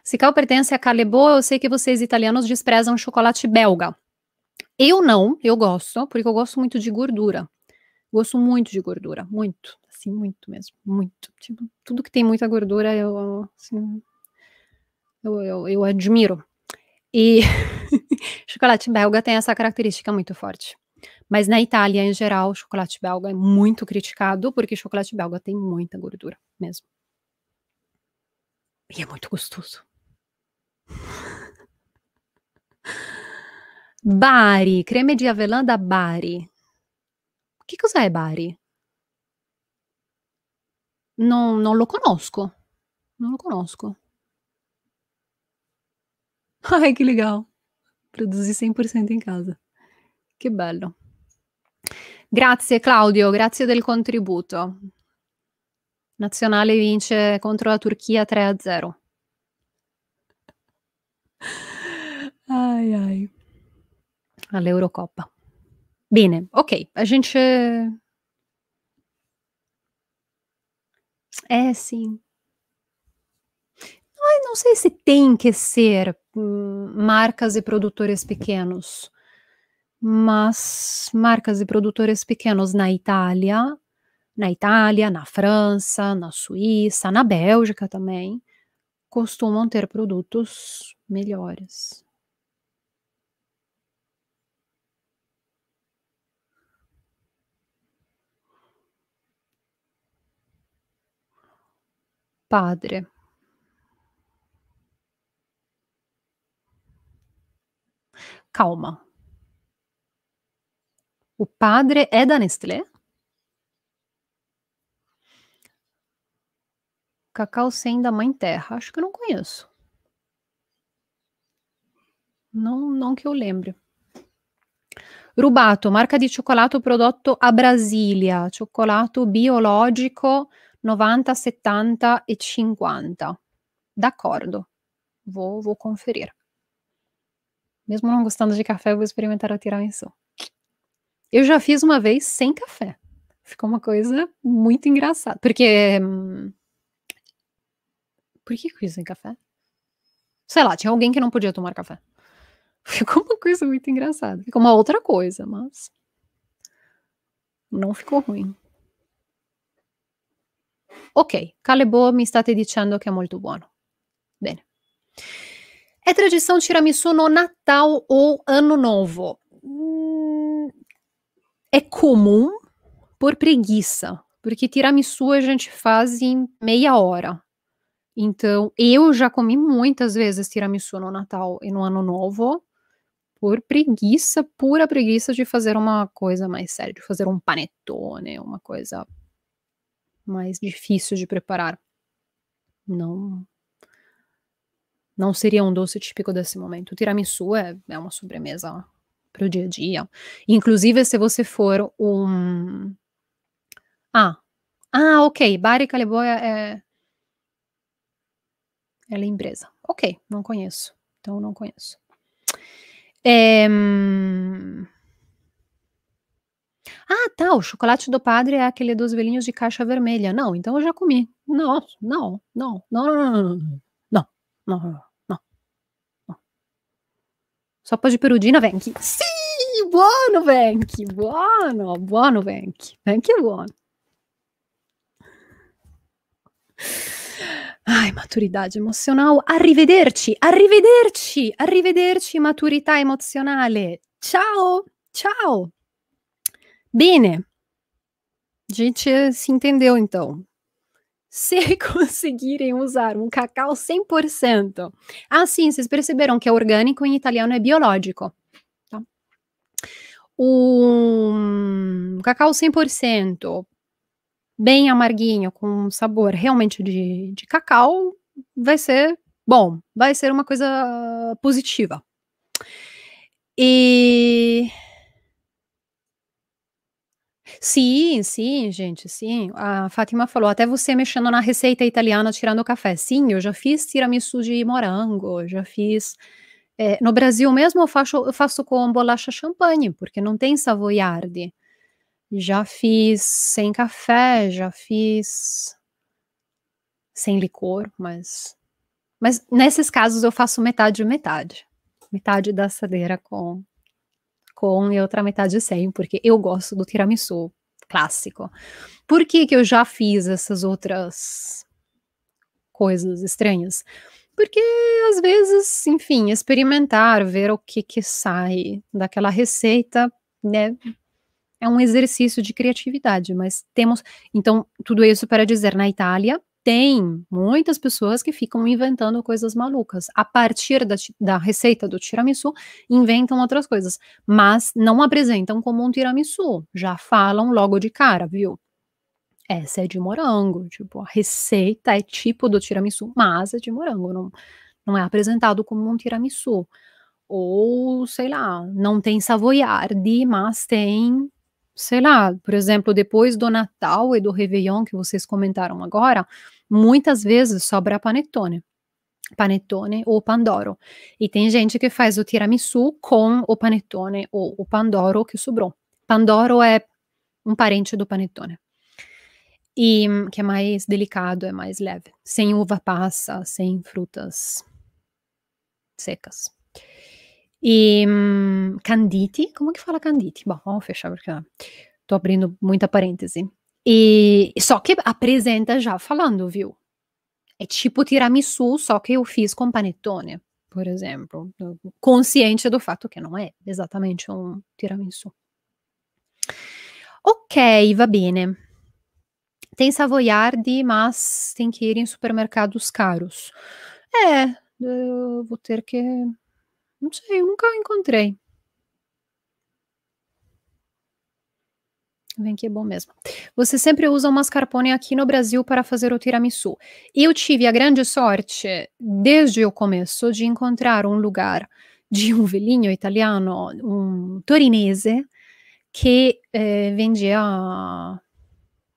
A: Se cal pertence a Calebo, eu sei que vocês italianos desprezam chocolate belga. Eu não, eu gosto, porque eu gosto muito de gordura. Gosto muito de gordura, muito assim, muito mesmo, muito. Tipo, tudo que tem muita gordura, eu, assim, eu, eu, eu admiro. E chocolate belga tem essa característica muito forte. Mas na Itália, em geral, o chocolate belga é muito criticado, porque chocolate belga tem muita gordura mesmo. E é muito gostoso. Bari, creme de avelã da Bari. O que, que usa é Bari? non, non lo conosco. Non lo conosco. Ai, che legal. Produzi 100% in casa. Che bello. Grazie Claudio, grazie del contributo. Nazionale vince contro la Turchia 3 a 0. Ai ai. All'Eurocoppa. Bene, ok, a gente É, sim. Não, não sei se tem que ser hum, marcas e produtores pequenos, mas marcas e produtores pequenos na Itália, na Itália, na França, na Suíça, na Bélgica também, costumam ter produtos melhores. padre Calma. O padre é da Nestlé? Cacau sem da Mãe Terra. Acho que eu não conheço. Não, não que eu lembre. Rubato, marca de chocolate prodotto a Brasília, chocolate biológico. 90, 70 e 50. D'accordo. Vou, vou conferir. Mesmo não gostando de café, vou experimentar o tiramisu. Eu já fiz uma vez sem café. Ficou uma coisa muito engraçada. Porque. Hum, por que eu fiz sem café? Sei lá, tinha alguém que não podia tomar café. Ficou uma coisa muito engraçada. Ficou uma outra coisa, mas. Não ficou ruim. Ok, Calebo mi state dicendo che è molto buono. Bene. É tradição tiramisu no Natal ou Ano Novo? é mm, comum por preguiça, porque tiramisu a gente faz em meia hora. Então, eu já comi muitas vezes tiramisu no Natal e no Ano Novo, por preguiça, pura preguiça de fazer uma coisa mais séria, de fazer um panetone, uma coisa mais difícil de preparar. Não não seria um doce típico desse momento. O tiramisu é, é uma sobremesa para o dia a dia. Inclusive, se você for um. Ah, ah ok. Bari Caliboia é. Ela é empresa. Ok, não conheço. Então, não conheço. É... Hum, ah, tá, o chocolate do padre é aquele dos velhinhos de caixa vermelha. Não, então eu já comi. Não, não, não, não, não, não, não, não, não. Sopa de perudina, Venk. Sim, bom, buono, Venk, buono, buono, Venk. Venk é buono. Ai, maturidade emocional. Arrivederci, arrivederci, arrivederci, maturidade emocional. Ciao, ciao. Bine, eh, então. a gente se entendeu então. Se conseguirem usar um cacau 100%. Ah, sim, vocês perceberam que é orgânico em italiano é biológico. Tá? Um cacau 100%, bem amarguinho, com sabor realmente de, de cacau, vai ser bom, vai ser uma coisa eh, positiva. E Sim, sim, gente, sim. A Fátima falou, até você mexendo na receita italiana tirando café. Sim, eu já fiz tiramisu de morango, já fiz. É, no Brasil mesmo eu faço, eu faço com bolacha champanhe, porque não tem savoiarde. Já fiz sem café, já fiz sem licor, mas mas nesses casos eu faço metade metade. Metade da assadeira com com e outra metade é sem, porque eu gosto do tiramisu clássico. Por que, que eu já fiz essas outras coisas estranhas? Porque às vezes, enfim, experimentar, ver o que que sai daquela receita, né? É um exercício de criatividade, mas temos. Então, tudo isso para dizer, na Itália, tem muitas pessoas que ficam inventando coisas malucas. A partir da, da receita do tiramisu, inventam outras coisas, mas não apresentam como um tiramisu, já falam logo de cara, viu? Essa é de morango, tipo, a receita é tipo do tiramisu, mas é de morango, não, não é apresentado como um tiramisu. Ou, sei lá, não tem savoiardi, mas tem sei lá, por exemplo, depois do Natal e do Réveillon que vocês comentaram agora, muitas vezes sobra panetone. Panetone ou pandoro. E tem gente que faz o tiramisu com o panetone ou o pandoro que sobrou. Pandoro é um parente do panetone. E hum, que é mais delicado, é mais leve. Sem uva passa, sem frutas secas. E hum, Canditi, como que fala Canditi? Bom, vamos fechar porque estou abrindo muita parêntese. E só que apresenta já falando, viu? É tipo tiramisu, só que eu fiz com panetone por exemplo, consciente do fato que não é exatamente um tiramisu. Ok, va bene. Tem Savoiardi, mas tem que ir em supermercados caros. É, vou ter que não sei, nunca encontrei. Vem que é bom mesmo. Você sempre usa o mascarpone aqui no Brasil para fazer o tiramisu. Eu tive a grande sorte, desde o começo, de encontrar um lugar de um velhinho italiano, um torinese, que eh, vendia,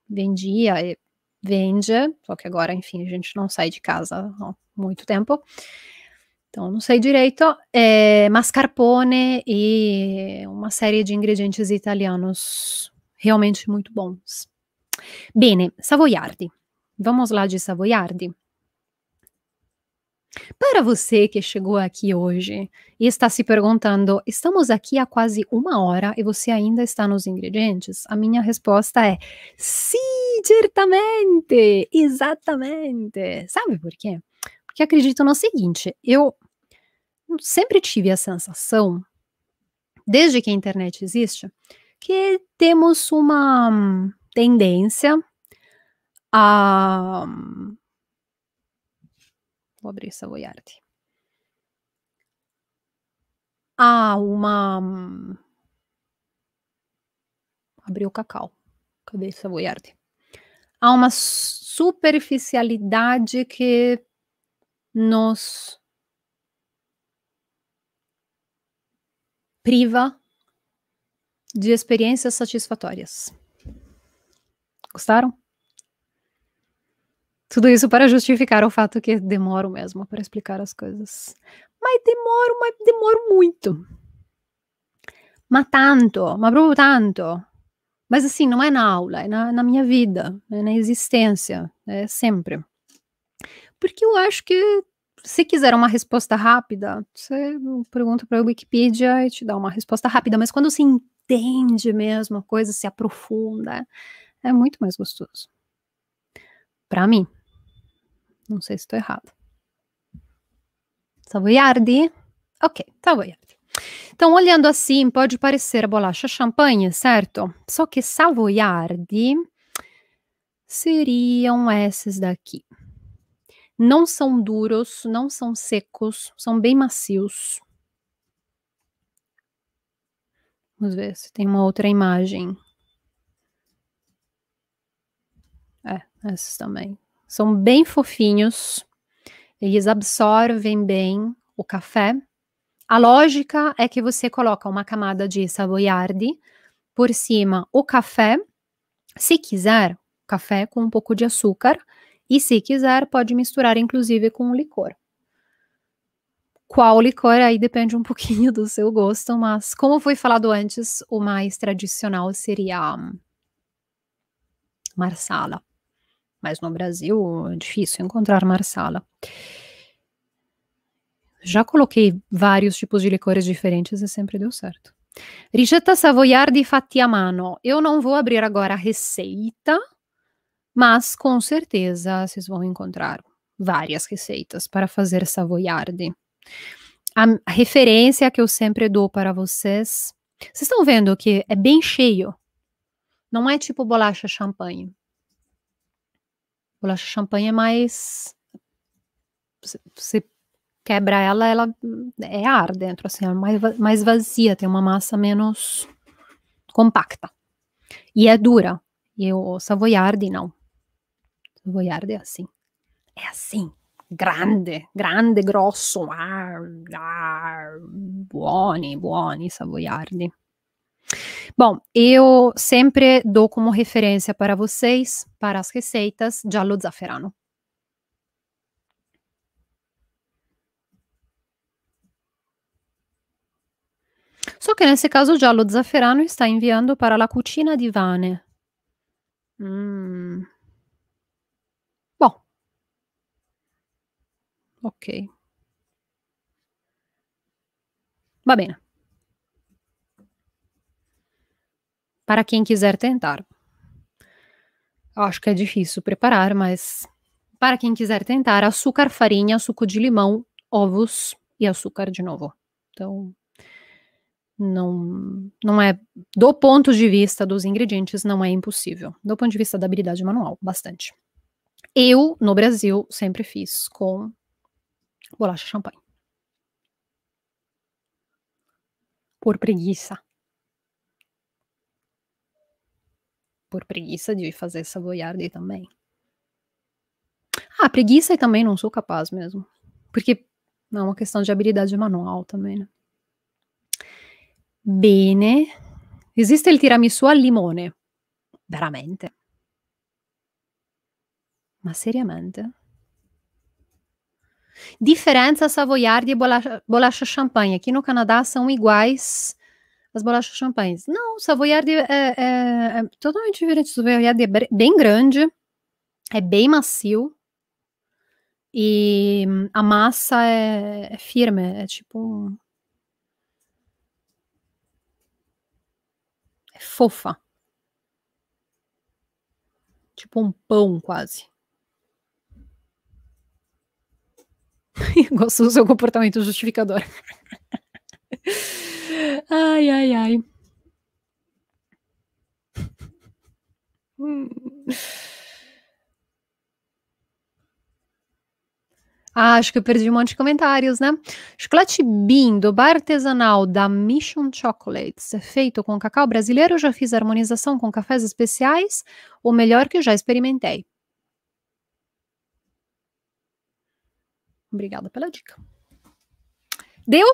A: vendia e vende, só que agora, enfim, a gente não sai de casa há muito tempo, então, não sei direito, é mascarpone e uma série de ingredientes italianos realmente muito bons. Bene, Savoiardi. Vamos lá de Savoiardi. Para você que chegou aqui hoje e está se perguntando, estamos aqui há quase uma hora e você ainda está nos ingredientes? A minha resposta é sim, certamente, exatamente. Sabe por quê? Porque acredito no seguinte: eu sempre tive a sensação, desde que a internet existe, que temos uma tendência a. Vou abrir essa boiarde. A uma. Abriu o cacau. Cadê essa Há uma superficialidade que nos priva de experiências satisfatórias. Gostaram? Tudo isso para justificar o fato que demoro mesmo para explicar as coisas. Mas demoro, mas demoro muito. Mas tanto, mas proprio tanto. Mas assim, não é na aula, é na, na minha vida, é na existência, é sempre. Porque eu acho que se quiser uma resposta rápida, você pergunta para a Wikipedia e te dá uma resposta rápida, mas quando se entende mesmo a coisa, se aprofunda, é muito mais gostoso. Para mim. Não sei se estou errado. Savoiardi? Ok, Savoiardi. Então, olhando assim, pode parecer bolacha champanhe, certo? Só que Savoiardi seriam esses daqui. Não são duros, não são secos, são bem macios. Vamos ver se tem uma outra imagem. É, esses também. São bem fofinhos, eles absorvem bem o café. A lógica é que você coloca uma camada de savoiardi por cima o café, se quiser, café com um pouco de açúcar, e se quiser, pode misturar inclusive com um licor. Qual licor aí depende um pouquinho do seu gosto, mas como foi falado antes, o mais tradicional seria hum, marsala. Mas no Brasil é difícil encontrar marsala. Já coloquei vários tipos de licores diferentes e sempre deu certo. Ricetta Savoiardi fatti a mano. Eu não vou abrir agora a receita, mas com certeza vocês vão encontrar várias receitas para fazer savoiarde. A referência que eu sempre dou para vocês, vocês estão vendo que é bem cheio. Não é tipo bolacha champanhe. Bolacha champanhe é mais você quebra ela, ela é ar dentro, assim, é mais, mais vazia, tem uma massa menos compacta. E é dura. E o savoiardi não. O boiardo é assim. É assim. Grande, grande, grosso. Ah, ah, buoni, buoni, savoiardi. Bom, eu sempre dou como referência para vocês, para as receitas, giallo zafferano. Só que nesse caso giallo zafferano está enviando para a cucina di Vane. Hum. Ok. Va bene. Para quem quiser tentar. Eu acho que é difícil preparar, mas para quem quiser tentar, açúcar, farinha, suco de limão, ovos e açúcar de novo. Então, não, não é, do ponto de vista dos ingredientes, não é impossível. Do ponto de vista da habilidade manual, bastante. Eu, no Brasil, sempre fiz com bolacha champanhe. Por preguiça. Por preguiça de fazer savoiardi também. Ah, preguiça e também não sou capaz mesmo. Porque é uma questão de habilidade manual também, né? Bene. Existe o tiramisù al limone? Veramente? mas seriamente? Diferentes a e bolacha, bolacha champanhe. Aqui no Canadá são iguais as bolachas champanhes. Não, o é, é, é, totalmente diferente. O savoiarda é bem grande, é bem macio. E a massa é, é firme, é tipo é fofa. Tipo um pão, quase. Gosto do seu comportamento justificador. ai, ai, ai. Ah, acho que eu perdi um monte de comentários, né? Chocolate Bean do bar artesanal da Mission Chocolates, é feito com cacau brasileiro. Já fiz harmonização com cafés especiais, o melhor que eu já experimentei. Obrigada pela dica. Deu?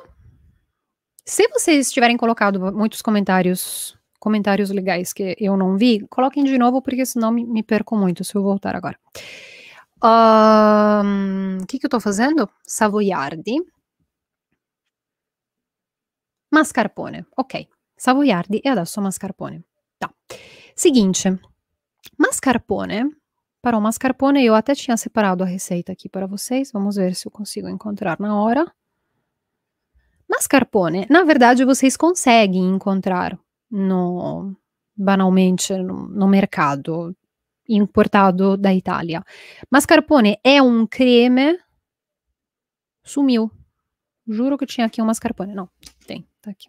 A: Se vocês tiverem colocado muitos comentários, comentários legais que eu não vi, coloquem de novo, porque senão me, me perco muito se eu voltar agora. O um, que, que eu estou fazendo? Savoiardi. Mascarpone. Ok. Savoiardi e adesso mascarpone. Tá. Seguinte. Mascarpone para o mascarpone. Eu até tinha separado a receita aqui para vocês. Vamos ver se eu consigo encontrar na hora. Mascarpone, na verdade, vocês conseguem encontrar no banalmente no, no mercado importado da Itália. Mascarpone é um creme sumiu. Juro que tinha aqui um mascarpone. Não, tem, tá aqui.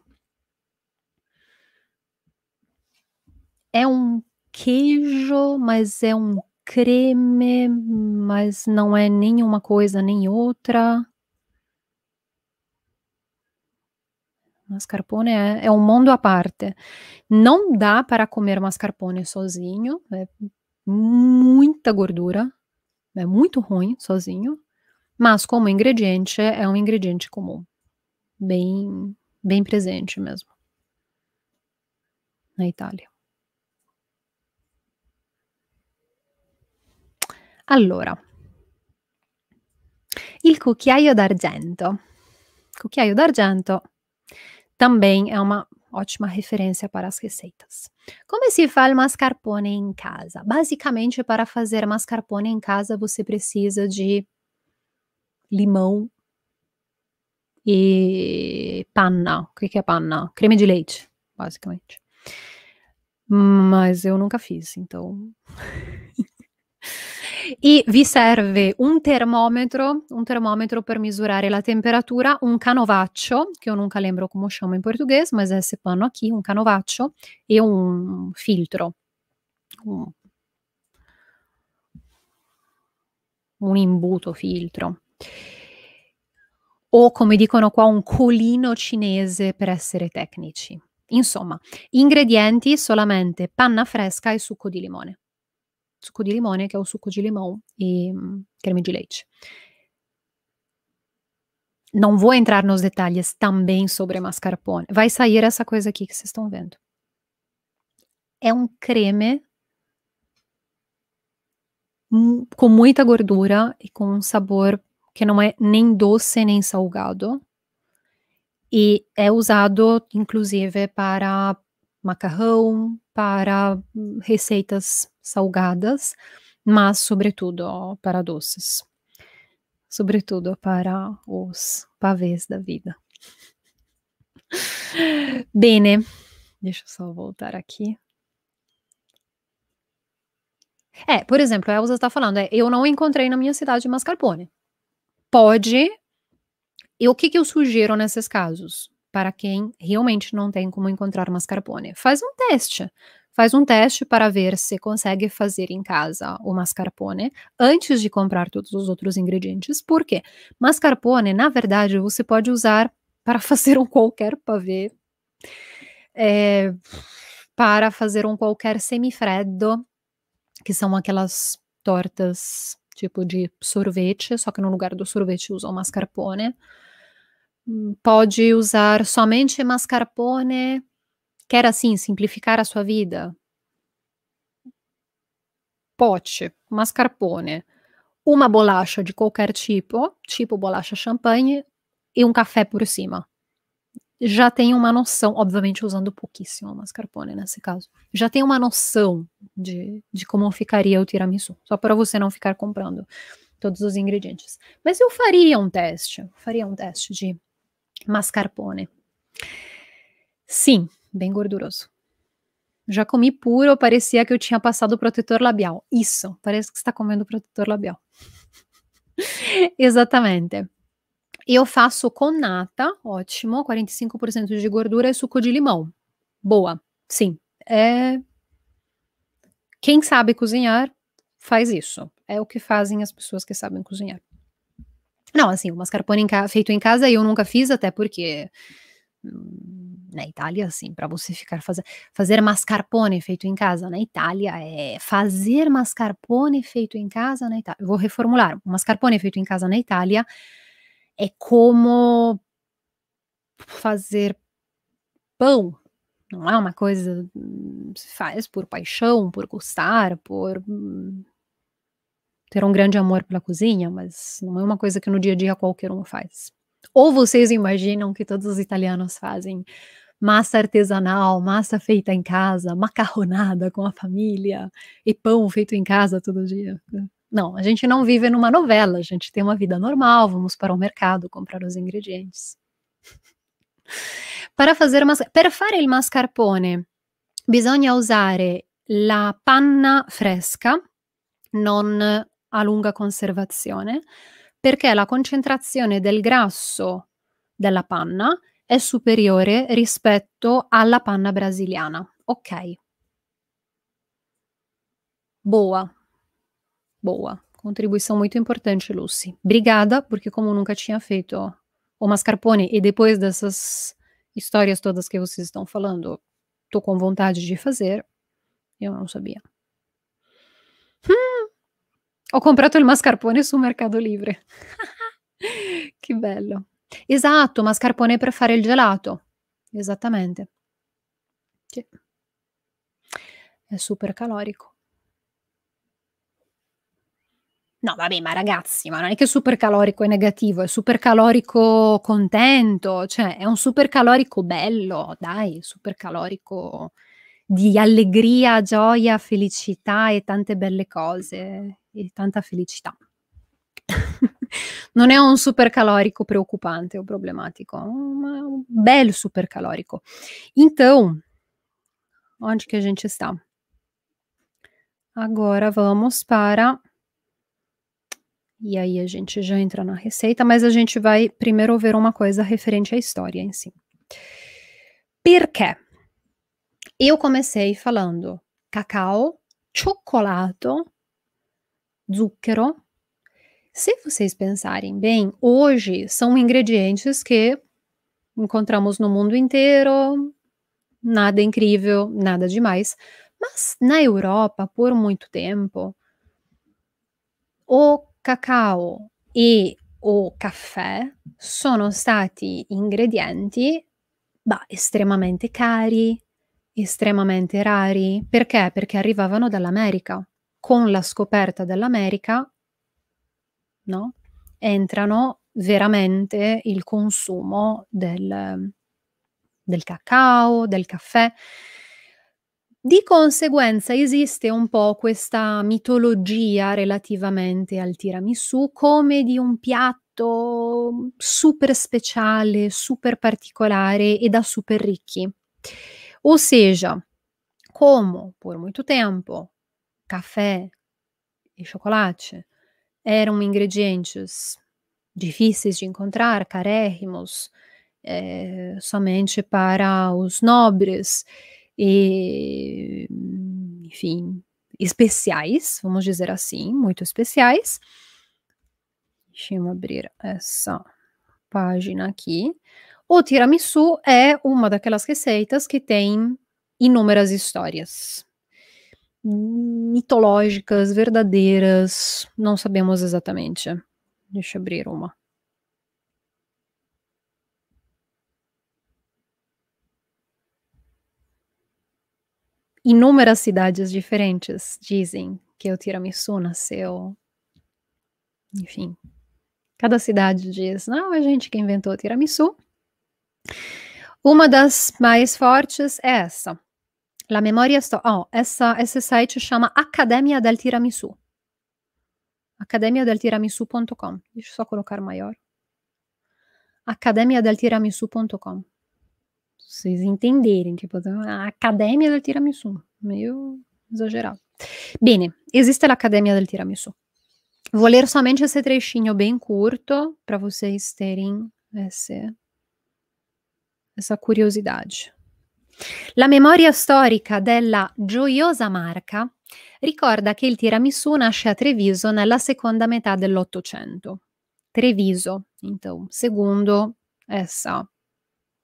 A: É um queijo, mas é um creme, mas não é nem uma coisa nem outra. Mascarpone é, é um mundo à parte. Não dá para comer mascarpone sozinho, é muita gordura, é muito ruim sozinho, mas como ingrediente é um ingrediente comum, bem, bem presente mesmo na Itália. Allora, il cucchiaio d'argento. Cucchiaio d'argento também é uma ótima referência para as receitas. Como se faz mascarpone em casa? Basicamente, para fazer mascarpone em casa, você precisa de limão e panna. O que é panna? Creme de leite, basicamente. Mm, mas eu nunca fiz, então. e vi serve un termometro, un termometro per misurare la temperatura, un canovaccio, che eu nunca lembro como chama em português, mas é esse pano un canovaccio e un filtro. un imbuto filtro. O come dicono qua un colino cinese per essere tecnici. Insomma, ingredienti solamente panna fresca e succo di limone. suco de né? que é o suco de limão e creme de leite. Não vou entrar nos detalhes também sobre mascarpone. Vai sair essa coisa aqui que vocês estão vendo. É um creme com muita gordura e com um sabor que não é nem doce nem salgado. E é usado, inclusive, para macarrão, para receitas salgadas, mas sobretudo para doces. Sobretudo para os pavês da vida. Bene, deixa eu só voltar aqui. É, por exemplo, a Elza está falando, é, eu não encontrei na minha cidade mascarpone. Pode. E o que, que eu sugiro nesses casos? Para quem realmente não tem como encontrar mascarpone, faz um teste. Faz um teste para ver se consegue fazer em casa o mascarpone antes de comprar todos os outros ingredientes. Por quê? Mascarpone, na verdade, você pode usar para fazer um qualquer pavê, é, para fazer um qualquer semifreddo, que são aquelas tortas tipo de sorvete, só que no lugar do sorvete usam mascarpone. Hum, pode usar somente mascarpone Quer assim simplificar a sua vida? Pote, mascarpone, uma bolacha de qualquer tipo, tipo bolacha champanhe, e um café por cima. Já tem uma noção, obviamente usando pouquíssimo mascarpone nesse caso, já tem uma noção de, de como ficaria o tiramisu, só para você não ficar comprando todos os ingredientes. Mas eu faria um teste, faria um teste de mascarpone. Sim, bem gorduroso. Já comi puro, parecia que eu tinha passado protetor labial. Isso, parece que está comendo protetor labial. Exatamente. Eu faço com nata, ótimo, 45% de gordura e suco de limão. Boa, sim. É... Quem sabe cozinhar faz isso. É o que fazem as pessoas que sabem cozinhar. Não, assim, o mascarpone em feito em casa eu nunca fiz, até porque hum, na Itália, assim, para você ficar fazendo. Fazer mascarpone feito em casa na Itália é fazer mascarpone feito em casa na Itália. Eu vou reformular. O mascarpone feito em casa na Itália é como fazer pão. Não é uma coisa hum, se faz por paixão, por gostar, por hum, ter um grande amor pela cozinha, mas não é uma coisa que no dia a dia qualquer um faz. Ou vocês imaginam que todos os italianos fazem massa artesanal, massa feita em casa, macarronada com a família e pão feito em casa todo dia. Né? Não, a gente não vive numa novela, a gente tem uma vida normal, vamos para o mercado comprar os ingredientes. Para fazer per fare il mascarpone bisogna usare la panna fresca, non a lunga conservazione, perché la concentrazione del grasso della panna è superiore rispetto alla panna brasiliana. Ok. Boa. Boa. Contribuição muito importante, Lucy. Obrigada, porque como nunca tinha feito o mascarpone e depois dessas histórias todas que vocês estão falando, tô com vontade de fazer. Eu não sabia. Hum, ho comprato il mascarpone su Mercado Livre. che bello. Esatto, mascarpone per fare il gelato. Esattamente. Sì. È super calorico. No, vabbè, ma ragazzi, ma non è che super calorico è negativo, è super calorico contento, cioè è un super calorico bello, dai, super calorico di allegria, gioia, felicità e tante belle cose e tanta felicità. non è un supercalórico preocupante ou problemático, um belo supercalórico. Então, onde que a gente está? Agora vamos para. E aí a gente já entra na receita, mas a gente vai primeiro ver uma coisa referente à história em si. Perché? Eu comecei falando cacau, cioccolato, zucchero, se vocês pensarem bem, hoje são ingredientes que encontramos no mundo inteiro, nada incrível, nada demais. Mas na Europa, por muito tempo, o cacau e o café sono stati ingredienti bah, estremamente cari, estremamente rari. Perché? Perché arrivavano dall'America. Con la scoperta dell'America no? entrano veramente il consumo del, del cacao, del caffè. Di conseguenza esiste un po' questa mitologia relativamente al tiramisù come di un piatto super speciale, super particolare e da super ricchi. Ou seja, como por muito tempo caffè e chocolate eram ingredientes difíceis de encontrar, carérrimos, é, somente para os nobres e, enfim, especiais, vamos dizer assim, muito especiais. Deixa eu abrir essa página aqui. O tiramisu é uma daquelas receitas que tem inúmeras histórias mitológicas, verdadeiras, não sabemos exatamente. Deixa eu abrir uma. Inúmeras cidades diferentes dizem que o tiramisu nasceu. Enfim, cada cidade diz: não, é gente que inventou o tiramisu. Uma das mais fortes é essa. La memoria storica. Oh, essa, esse site chama Academia del Tiramisu. Academia del Tiramisu.com. Deixa eu só colocar maior. Academia del Tiramisu.com. Vocês entenderem, tipo, Academia del Tiramisu. Meio exagerado. Bene, a l'Accademia del Tiramisu. Vou ler somente esse trechinho bem curto para vocês terem esse, essa curiosidade. La memoria storica della gioiosa marca ricorda che il tiramisù nasce a Treviso nella seconda metà dell'Ottocento. Treviso, então, segundo essa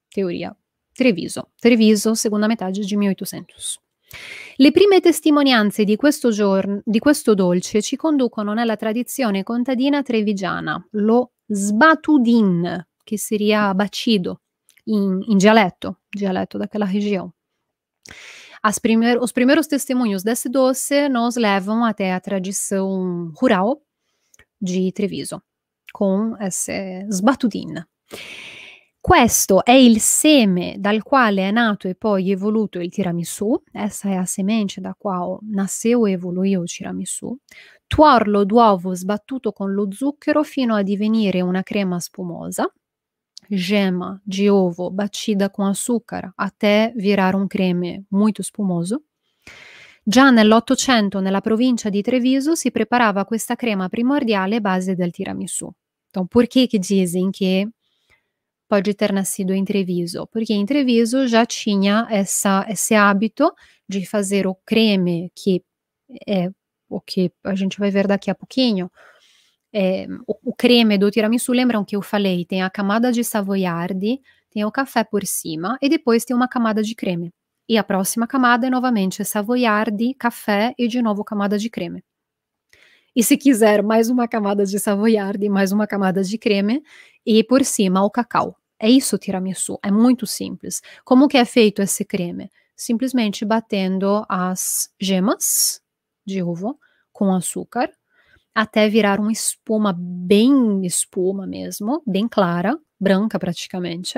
A: teoria. Treviso, Treviso, seconda metà del 1800. Le prime testimonianze di questo, giorno, di questo dolce ci conducono nella tradizione contadina trevigiana, lo sbatudin, che seria bacido, em, em dialeto, dialeto daquela região. Primeir, os primeiros testemunhos desse doce nos levam até a tradição rural de Treviso, com sbattutina. Questo è il seme dal quale è nato e poi evoluto il tiramisù, essa è la semente da quale nasceu e evoluiu il tiramisù, tuorlo d'uovo sbattuto con lo zucchero fino a divenire una crema spumosa, gema de ovo batida com açúcar até virar um creme muito espumoso. Già nell'Ottocento, nella provincia di Treviso, si preparava questa crema primordiale base del tiramisù. Então, por que que dizem que pode ter nascido em Treviso? Porque em Treviso já tinha essa, esse hábito de fazer o creme, que é o que a gente vai ver daqui a pouquinho, é, o, o creme do tiramisu, lembram que eu falei, tem a camada de savoiardi, tem o café por cima e depois tem uma camada de creme. E a próxima camada é novamente savoiardi, café e de novo camada de creme. E se quiser, mais uma camada de savoiardi, mais uma camada de creme e por cima o cacau. É isso o tiramisu, é muito simples. Como que é feito esse creme? Simplesmente batendo as gemas de ovo com açúcar até virar uma espuma, bem espuma mesmo, bem clara, branca praticamente.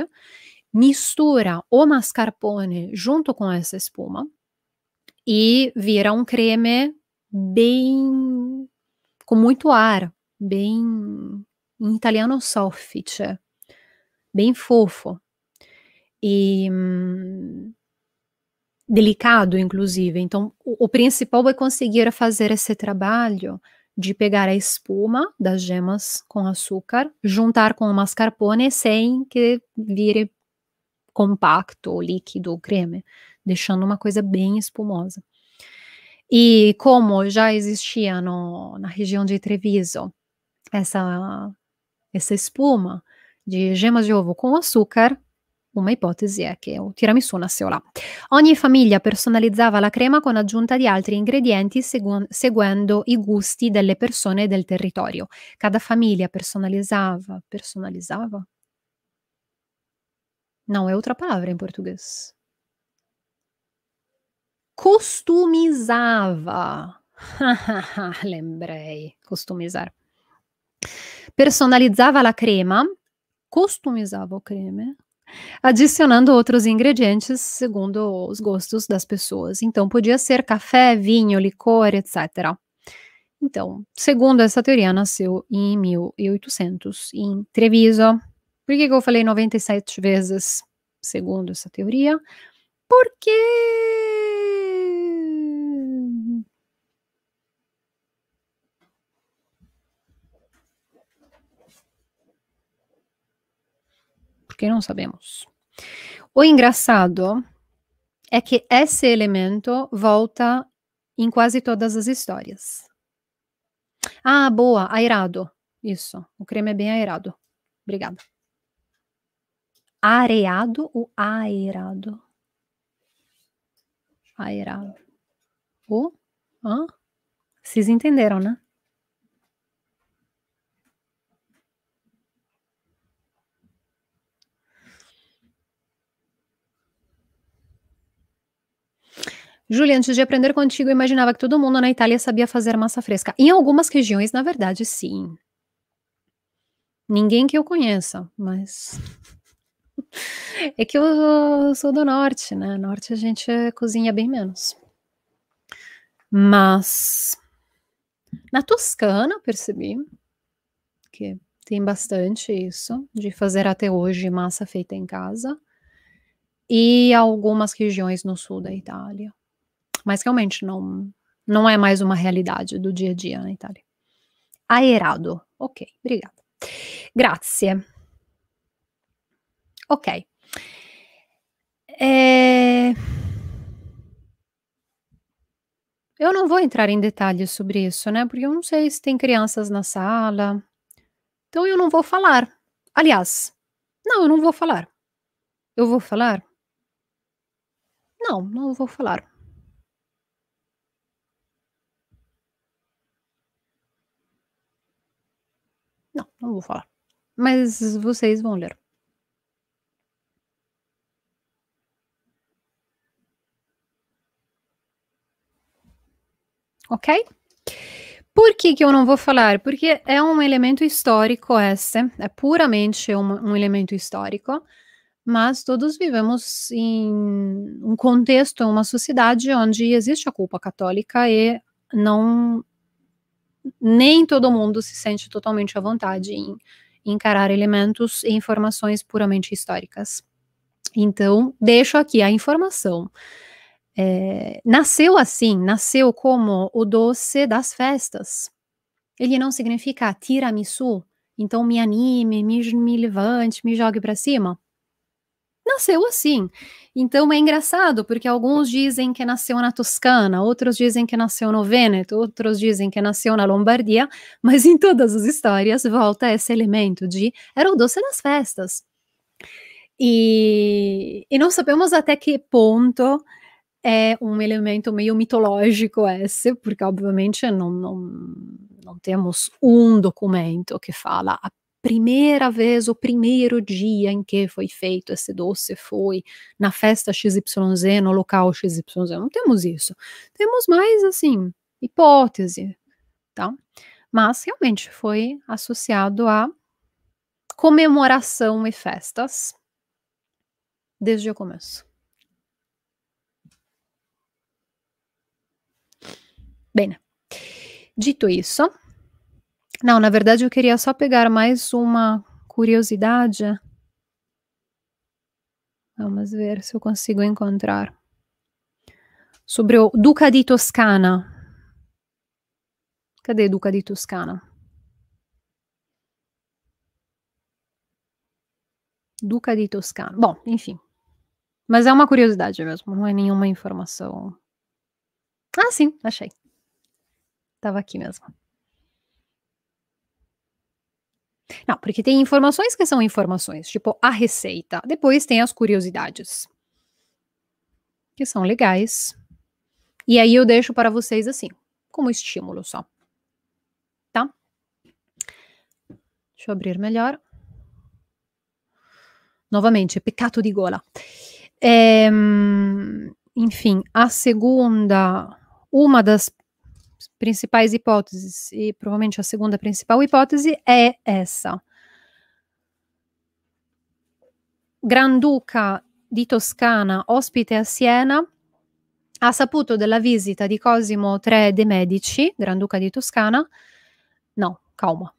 A: Mistura o mascarpone junto com essa espuma e vira um creme bem com muito ar, bem em italiano soffice, bem fofo e hum, delicado, inclusive. Então, o, o principal é conseguir fazer esse trabalho de pegar a espuma das gemas com açúcar, juntar com o mascarpone sem que vire compacto, ou líquido ou creme, deixando uma coisa bem espumosa. E como já existia no, na região de Treviso essa, essa espuma de gemas de ovo com açúcar, Una ipotesi è che o tiramisù nasceu là. Ogni famiglia personalizzava la crema con aggiunta di altri ingredienti segu seguendo i gusti delle persone e del territorio. Cada famiglia personalizzava, personalizzava? Não, è outra parola in portoghese. Customizava. Lembrei, costumizzare. Personalizzava la crema, customizzava creme, adicionando outros ingredientes segundo os gostos das pessoas. Então, podia ser café, vinho, licor, etc. Então, segundo essa teoria, nasceu em 1800, em Treviso. Por que, que eu falei 97 vezes segundo essa teoria? Porque porque não sabemos. O engraçado é que esse elemento volta em quase todas as histórias. Ah, boa, aerado. Isso, o creme é bem aerado. Obrigada. Areado ou aerado? Aerado. O? Hã? Vocês entenderam, né? Júlia, antes de aprender contigo, imaginava que todo mundo na Itália sabia fazer massa fresca. Em algumas regiões, na verdade, sim. Ninguém que eu conheça, mas. É que eu sou do norte, né? Norte a gente cozinha bem menos. Mas. Na Toscana, percebi que tem bastante isso, de fazer até hoje massa feita em casa. E algumas regiões no sul da Itália mas realmente não, não é mais uma realidade do dia a dia na né, Itália. Aerado. Ok, obrigada. Grazie. Ok. É... Eu não vou entrar em detalhes sobre isso, né? Porque eu não sei se tem crianças na sala. Então eu não vou falar. Aliás, não, eu não vou falar. Eu vou falar? Não, não vou falar. Não, não vou falar. Mas vocês vão ler. Ok? Por que, que eu não vou falar? Porque é um elemento histórico esse, é puramente um, um elemento histórico, mas todos vivemos em um contexto, em uma sociedade onde existe a culpa católica e não nem todo mundo se sente totalmente à vontade em encarar elementos e informações puramente históricas. Então, deixo aqui a informação. É, nasceu assim, nasceu como o doce das festas. Ele não significa tiramisu, então me anime, me, me levante, me jogue para cima nasceu assim. Então é engraçado, porque alguns dizem que nasceu na Toscana, outros dizem que nasceu no Vêneto, outros dizem que nasceu na Lombardia, mas em todas as histórias volta esse elemento de era o doce festas. E, e não sabemos até que ponto é um elemento meio mitológico esse, porque obviamente não, não, não temos um documento que fala primeira vez, o primeiro dia em que foi feito esse doce foi na festa XYZ, no local XYZ. Não temos isso. Temos mais, assim, hipótese, tá? Mas realmente foi associado a comemoração e festas desde o começo. bem né? dito isso, não, na verdade eu queria só pegar mais uma curiosidade. Vamos ver se eu consigo encontrar. Sobre o Duca de Toscana. Cadê Duca de Toscana? Duca de Toscana. Bom, enfim. Mas é uma curiosidade mesmo, não é nenhuma informação. Ah, sim, achei. Tava aqui mesmo. Não, porque tem informações que são informações, tipo a receita. Depois tem as curiosidades, que são legais. E aí eu deixo para vocês assim, como estímulo só. Tá? Deixa eu abrir melhor. Novamente, é peccato di gola. É, enfim, a segunda, uma das principais hipóteses, e provavelmente a segunda principal hipótese é essa. Granduca di Toscana, ospite a Siena, ha saputo della visita di Cosimo III de' Medici, Granduca di Toscana. No, calma.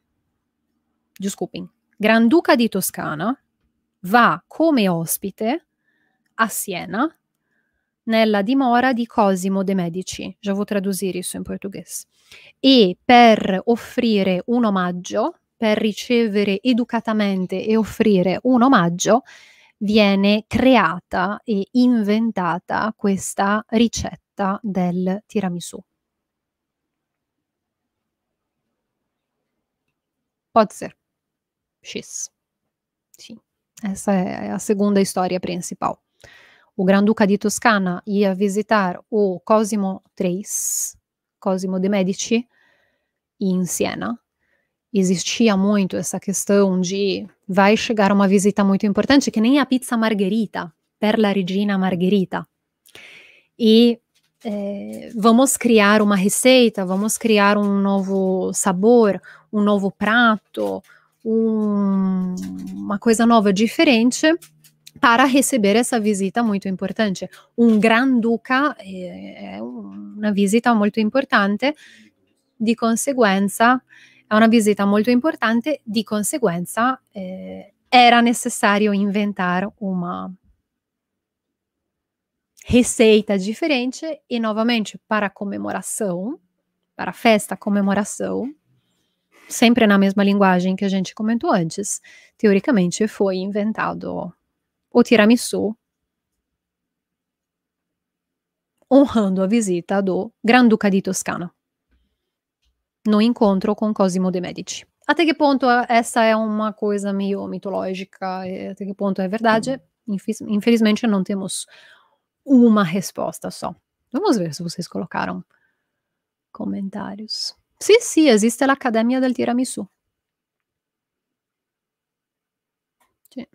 A: Desculpem. Granduca di Toscana va come ospite a Siena nella dimora di Cosimo de' Medici, já vou traduzir isso in portoghese. e per offrire un omaggio, per ricevere educatamente e offrire un omaggio, viene creata e inventata questa ricetta del tiramisù. Pode ser. X. Sim. Essa é a segunda história principal. o Granduca di Toscana ia visitar o Cosimo III, Cosimo de Medici, em Siena, existia muito essa questão de vai chegar uma visita muito importante, que nem a pizza margherita, per la regina margherita. E eh, vamos criar uma receita, vamos criar um novo sabor, um novo prato, um, uma coisa nova, diferente, para receber essa visita muito importante. Um Granduca é, eh, uma visita muito importante, di conseguenza, è una visita molto importante, di conseguenza eh, era necessário inventar uma receita diferente e novamente para comemoração, para festa, comemoração, sempre na mesma linguagem que a gente comentou antes, teoricamente foi inventado o tiramisu, honrando a visita do Granduca di Toscana, no encontro com Cosimo de Medici. Até que ponto é, essa é uma coisa meio mitológica, é, até que ponto é verdade, hum. infelizmente não temos uma resposta só. Vamos ver se vocês colocaram comentários. Sim, sim, existe a Academia del Tiramisu. Sim.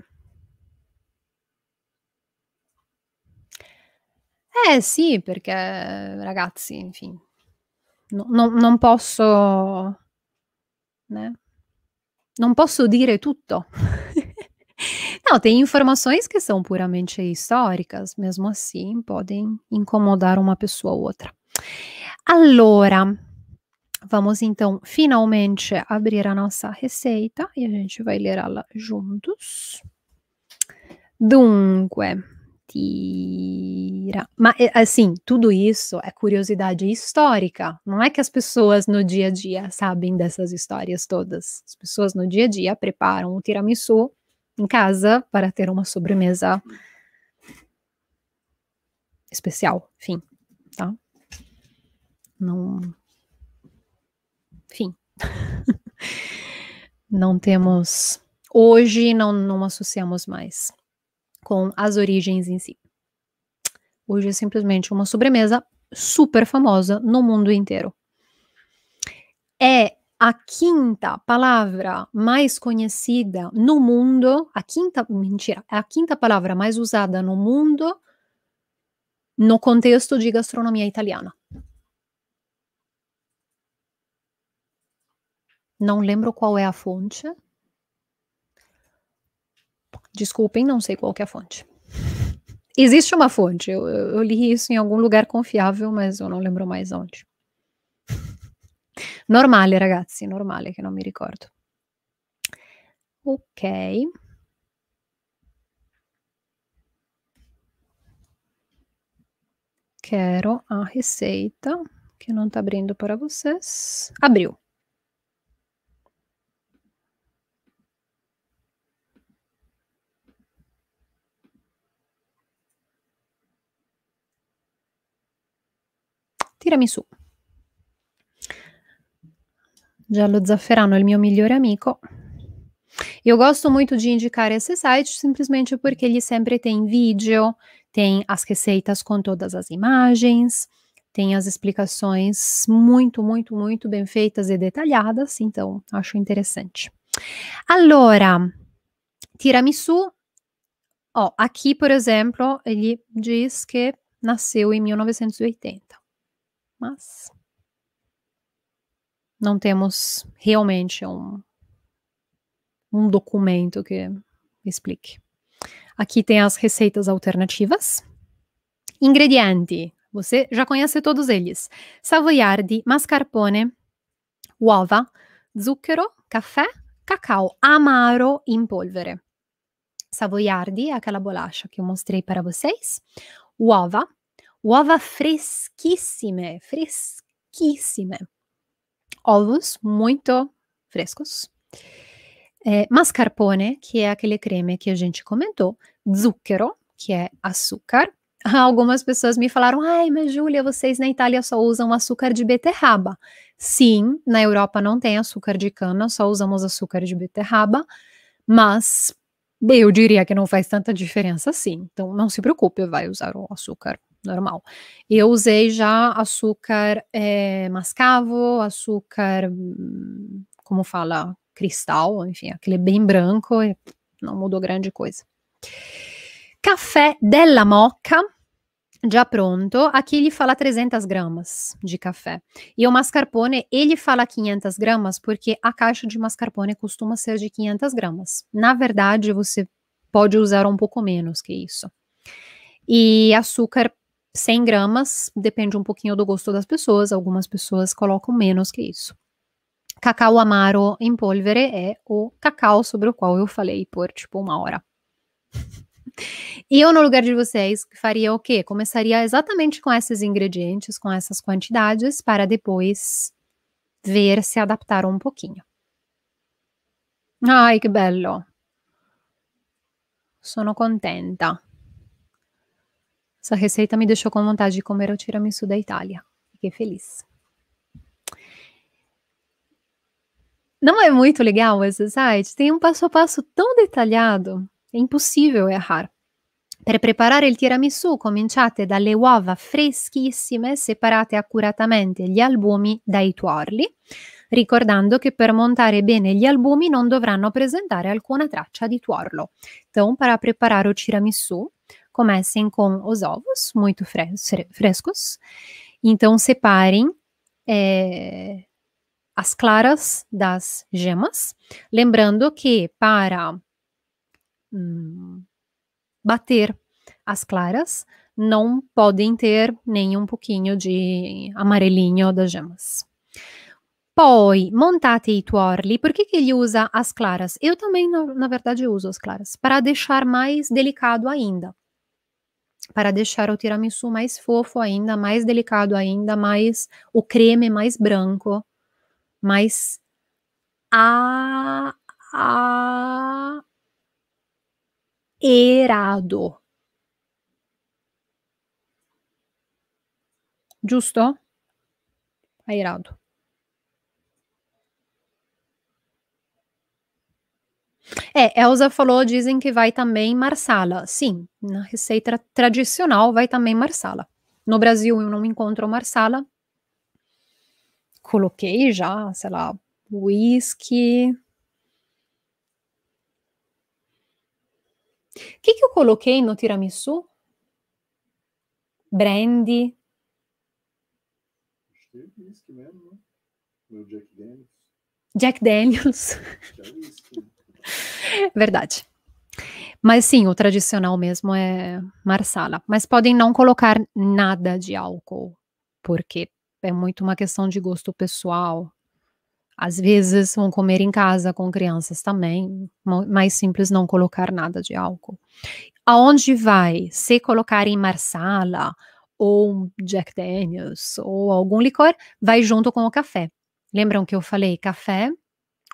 A: Eh sì, perché ragazzi, infine, no, no, non posso... Né? Eh, Não posso dire tutto. Não, tem informações que são puramente históricas, mesmo assim podem incomodar uma pessoa ou outra. Allora, vamos então finalmente abrir a nossa receita e a gente vai ler ela juntos. Dunque, mentira. Mas, eh, assim, tudo isso é curiosidade histórica. Não é que as pessoas no dia a dia sabem dessas histórias todas. As pessoas no dia a dia preparam o tiramisu em casa para ter uma sobremesa especial. Fim. Tá? Não. Fim. não temos. Hoje não, não associamos mais com as origens em si. Hoje é simplesmente uma sobremesa super famosa no mundo inteiro. É a quinta palavra mais conhecida no mundo, a quinta, mentira, é a quinta palavra mais usada no mundo no contexto de gastronomia italiana. Não lembro qual é a fonte, Desculpem, não sei qual é a fonte. Existe uma fonte, eu, eu, li isso em algum lugar confiável, mas eu não lembro mais onde. Normale, ragazzi, normale, que não me recordo. Ok. Quero ah, a receita, que não está abrindo para vocês. Abriu. Tirami Giallo Zafferano é o meu melhor amigo. Eu gosto muito de indicar esse site simplesmente porque ele sempre tem vídeo, tem as receitas com todas as imagens, tem as explicações muito, muito, muito bem feitas e detalhadas, então acho interessante. Allora, tiramisu, ó, oh, aqui, por exemplo, ele diz que nasceu em 1980 mas não temos realmente um, um documento que explique. Aqui tem as receitas alternativas. Ingrediente. Você já conhece todos eles: savoiardi, mascarpone, uova, zucchero, café, cacau amaro em polvere. Savoiardi é aquela bolacha que eu mostrei para vocês. Uova, uova fresquíssime, fresquíssime. Ovos muito frescos. É, mascarpone, que é aquele creme que a gente comentou. Zucchero, que é açúcar. Algumas pessoas me falaram, ai, mas Júlia, vocês na Itália só usam açúcar de beterraba. Sim, na Europa não tem açúcar de cana, só usamos açúcar de beterraba, mas eu diria que não faz tanta diferença assim. Então não se preocupe, vai usar o açúcar normal. Eu usei já açúcar é, mascavo, açúcar, como fala, cristal, enfim, aquele bem branco, e não mudou grande coisa. Café della Moca, já pronto. Aqui ele fala 300 gramas de café. E o mascarpone, ele fala 500 gramas porque a caixa de mascarpone costuma ser de 500 gramas. Na verdade, você pode usar um pouco menos que isso. E açúcar 100 gramas, depende um pouquinho do gosto das pessoas, algumas pessoas colocam menos que isso. Cacau amaro em polvere é o cacau sobre o qual eu falei por tipo uma hora. E eu, no lugar de vocês, faria o quê? Começaria exatamente com esses ingredientes, com essas quantidades, para depois ver se adaptaram um pouquinho. Ai, que bello! Sono contenta. Essa receita me deixou com vontade de comer o tiramisu da Itália. Fiquei feliz. Não é muito legal esse site? Tem um passo a passo tão detalhado, é impossível errar. Per preparare il tiramisù cominciate dalle uova freschissime separate accuratamente gli albumi dai tuorli, ricordando che per montare bene gli albumi non dovranno presentare alcuna traccia di tuorlo. Então, para preparare o tiramisù, Comecem com os ovos, muito fres frescos. Então, separem é, as claras das gemas. Lembrando que para hum, bater as claras, não podem ter nem um pouquinho de amarelinho das gemas. Poi montate i tuorli. Por que, que ele usa as claras? Eu também, na, na verdade, uso as claras para deixar mais delicado ainda para deixar o tiramisu mais fofo ainda, mais delicado ainda, mais o creme mais branco, mais a a erado. Giusto? Aerado. É, Elza falou, dizem que vai também marsala. Sim, na receita tradicional vai também marsala. No Brasil eu não encontro marsala. Coloquei já, sei lá, whisky. O que, que eu coloquei no tiramisu? Brandy. Acho que é whisky mesmo, né? No Jack Daniels. Jack Daniels. Jack é Daniels. Né? Verdade. Mas sim, o tradicional mesmo é marsala. Mas podem não colocar nada de álcool, porque é muito uma questão de gosto pessoal. Às vezes vão comer em casa com crianças também. Mais simples não colocar nada de álcool. Aonde vai? Se colocar em marsala ou Jack Daniels ou algum licor, vai junto com o café. Lembram que eu falei café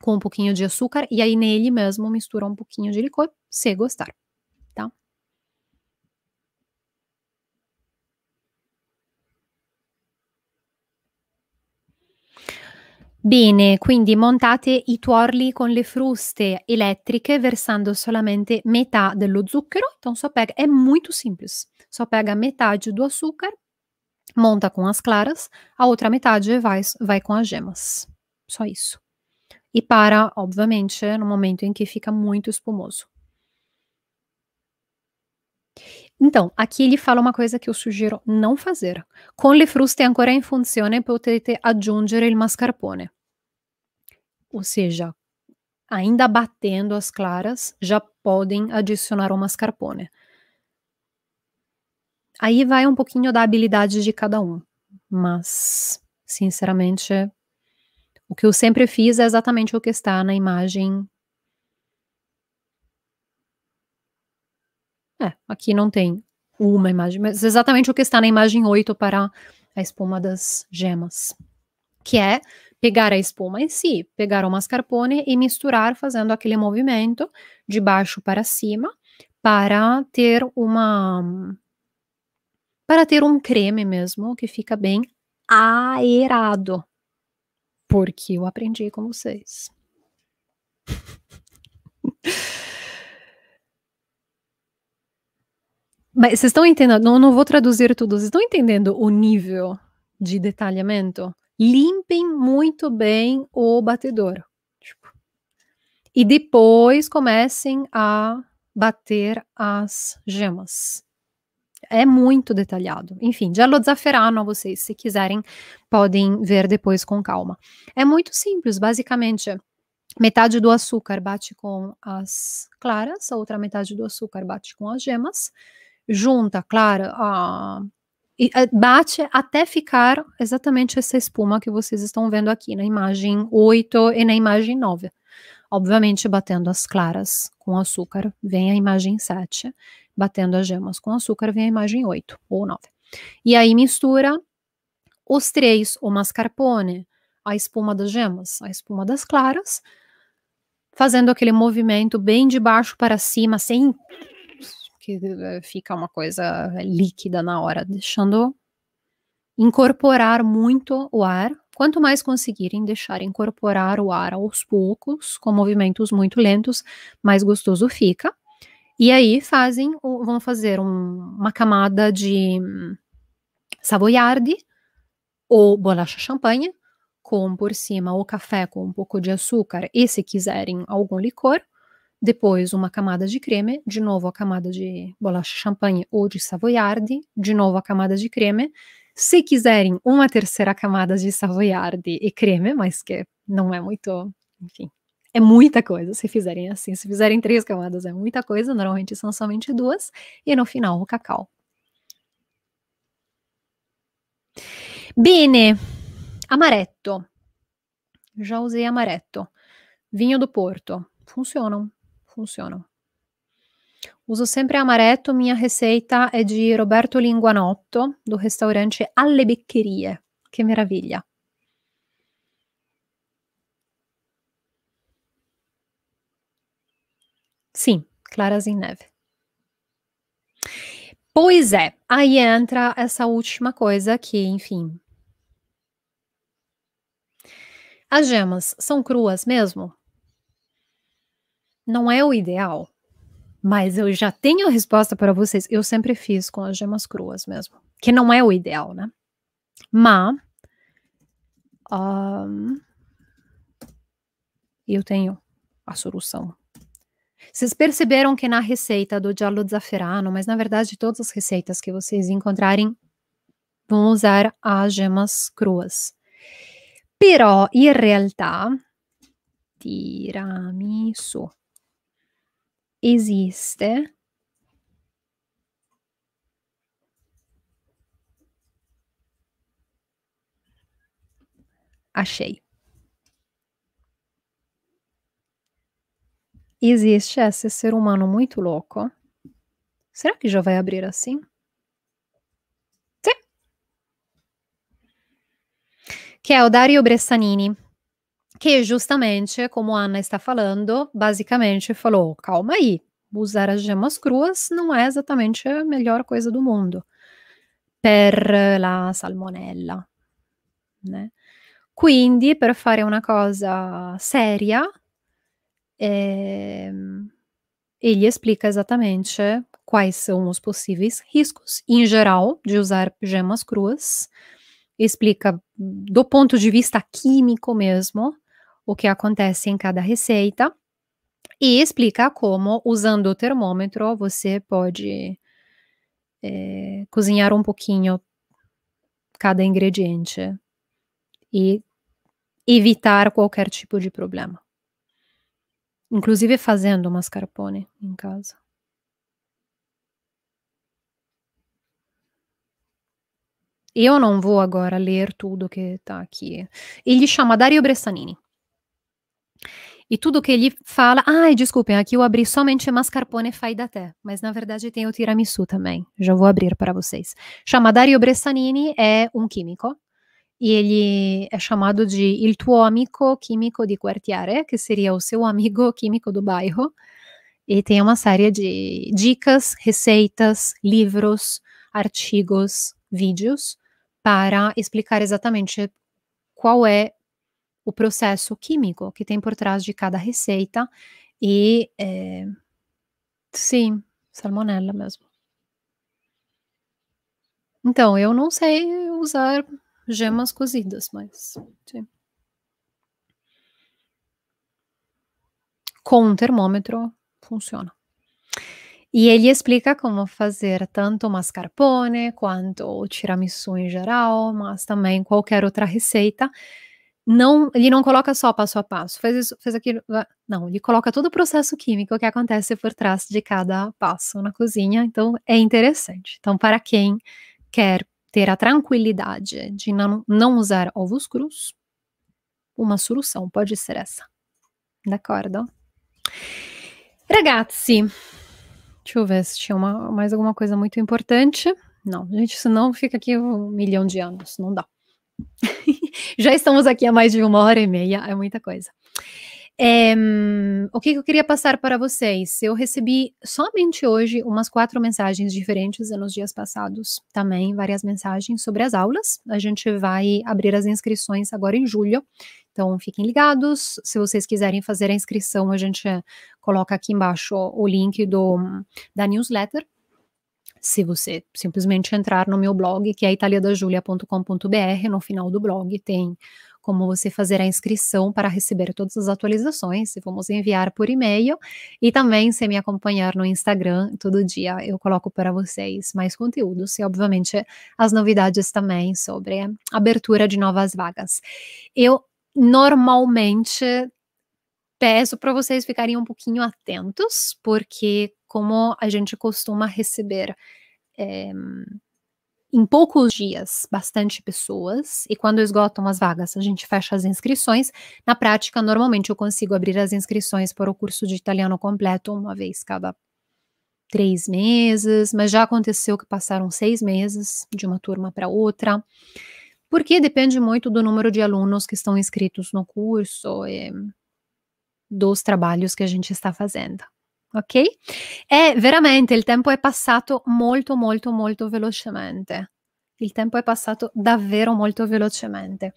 A: com um pouquinho de açúcar e aí nele mesmo mistura um pouquinho de licor, se gostar, tá? Bene, quindi montate i tuorli con le fruste elettriche versando solamente metà dello zucchero. Então só pega, é muito simples. Só pega metade do açúcar, monta com as claras, a outra metade vai, vai com as gemas. Só isso e para, obviamente, no momento em que fica muito espumoso. Então, aqui ele fala uma coisa que eu sugiro não fazer. Com le fruste ancora in funzione potete aggiungere il mascarpone. Ou seja, ainda batendo as claras, já podem adicionar o mascarpone. Aí vai um pouquinho da habilidade de cada um, mas, sinceramente, o que eu sempre fiz é exatamente o que está na imagem. É, aqui não tem uma imagem, mas exatamente o que está na imagem 8 para a espuma das gemas, que é pegar a espuma em si, pegar o mascarpone e misturar fazendo aquele movimento de baixo para cima para ter uma para ter um creme mesmo que fica bem aerado porque eu aprendi com vocês. Mas vocês estão entendendo? Não, não vou traduzir tudo. Vocês estão entendendo o nível de detalhamento? Limpem muito bem o batedor. Tipo. E depois comecem a bater as gemas é muito detalhado. Enfim, Giallo Zafferano, vocês, se quiserem, podem ver depois com calma. É muito simples, basicamente. Metade do açúcar bate com as claras, a outra metade do açúcar bate com as gemas, junta, clara, a, e eh, bate até ficar exatamente essa espuma que vocês estão vendo aqui na imagem 8 e na imagem 9. Obviamente, batendo as claras com açúcar, vem a imagem 7 batendo as gemas com açúcar, vem a imagem 8 ou 9. E aí mistura os três, o mascarpone, a espuma das gemas, a espuma das claras, fazendo aquele movimento bem de baixo para cima, sem que eh, fica uma coisa líquida na hora, deixando incorporar muito o ar. Quanto mais conseguirem deixar incorporar o ar aos poucos, com movimentos muito lentos, mais gostoso fica. E aí fazem, vão fazer um, uma camada de hum, savoiardi ou bolacha champanhe, com por cima o café com um pouco de açúcar e, se quiserem, algum licor. Depois, uma camada de creme, de novo a camada de bolacha champanhe ou de savoiardi, de novo a camada de creme. Se quiserem, uma terceira camada de savoiardi e creme, mas que não é muito, enfim, é muita coisa se fizerem assim. Se fizerem três camadas é muita coisa, normalmente são somente duas, e no final o cacau. Bene, amaretto. Já usei amaretto. Vinho do Porto. Funcionam, funcionam. Uso sempre amaretto, minha receita é de Roberto Linguanotto, do restaurante Alle Beccherie. Que maravilha. Sim, claras em neve. Pois é, aí entra essa última coisa que, enfim. As gemas são cruas mesmo? Não é o ideal, mas eu já tenho a resposta para vocês. Eu sempre fiz com as gemas cruas mesmo, que não é o ideal, né? Mas um, eu tenho a solução vocês perceberam que na receita do Giallo Zafferano, mas na verdade todas as receitas que vocês encontrarem vão usar as gemas cruas. Però, in realtà, tiramisu esiste achei. existe esse ser humano muito louco. Será que já vai abrir assim? Sim. Que é o Dario Bressanini, que justamente, como a Ana está falando, basicamente falou: calma aí, usar as gemas cruas não é exatamente a melhor coisa do mundo per la salmonella. Né? Quindi, per fare una cosa seria, é, ele explica exatamente quais são os possíveis riscos, em geral, de usar gemas cruas. Explica, do ponto de vista químico mesmo, o que acontece em cada receita. E explica como, usando o termômetro, você pode é, cozinhar um pouquinho cada ingrediente e evitar qualquer tipo de problema inclusive fazendo mascarpone em casa. Eu não vou agora ler tudo que está aqui. Ele chama Dario Bressanini. E tudo que ele fala. Ai, ah, desculpem, aqui eu abri somente mascarpone fai da té, mas na verdade tem o tiramisu também. Já vou abrir para vocês. Chama Dario Bressanini, é um químico e ele é chamado de il tuo amico químico di quartiere, que seria o seu amigo químico do bairro. E tem uma série de dicas, receitas, livros, artigos, vídeos para explicar exatamente qual é o processo químico que tem por trás de cada receita e é, sim, salmonella mesmo. Então, eu não sei usar gemas cozidas, mas. Sim. Com um termômetro funciona. E ele explica como fazer tanto mascarpone quanto o tiramisu em geral, mas também qualquer outra receita. Não, ele não coloca só passo a passo, fez isso, fez aquilo. Ah, não, ele coloca todo o processo químico que acontece por trás de cada passo na cozinha, então é interessante. Então, para quem quer ter a tranquilidade de não, não usar ovos crus, uma solução pode ser essa. D'accordo? Ragazzi, deixa eu ver se tinha uma, mais alguma coisa muito importante. Não, gente, senão fica aqui um milhão de anos, não dá. Já estamos aqui há mais de uma hora e meia, é muita coisa. É, o que, eu queria passar para vocês? Eu recebi somente hoje umas quatro mensagens diferentes e nos dias passados também várias mensagens sobre as aulas. A gente vai abrir as inscrições agora em julho, então fiquem ligados. Se vocês quiserem fazer a inscrição, a gente coloca aqui embaixo o link do, da newsletter se você simplesmente entrar no meu blog, que é italiadajulia.com.br, no final do blog tem como você fazer a inscrição para receber todas as atualizações, vamos enviar por e-mail e também se me acompanhar no Instagram, todo dia eu coloco para vocês mais conteúdos e obviamente as novidades também sobre abertura de novas vagas. Eu normalmente peço para vocês ficarem um pouquinho atentos, porque como a gente costuma receber é, em poucos dias bastante pessoas e quando esgotam as vagas a gente fecha as inscrições. Na prática, normalmente eu consigo abrir as inscrições para o curso de italiano completo uma vez cada três meses, mas já aconteceu que passaram seis meses de uma turma para outra, porque depende muito do número de alunos que estão inscritos no curso e eh, dos trabalhos que a gente está fazendo ok? E veramente il tempo è passato molto, molto, molto velocemente. Il tempo è passato davvero molto velocemente.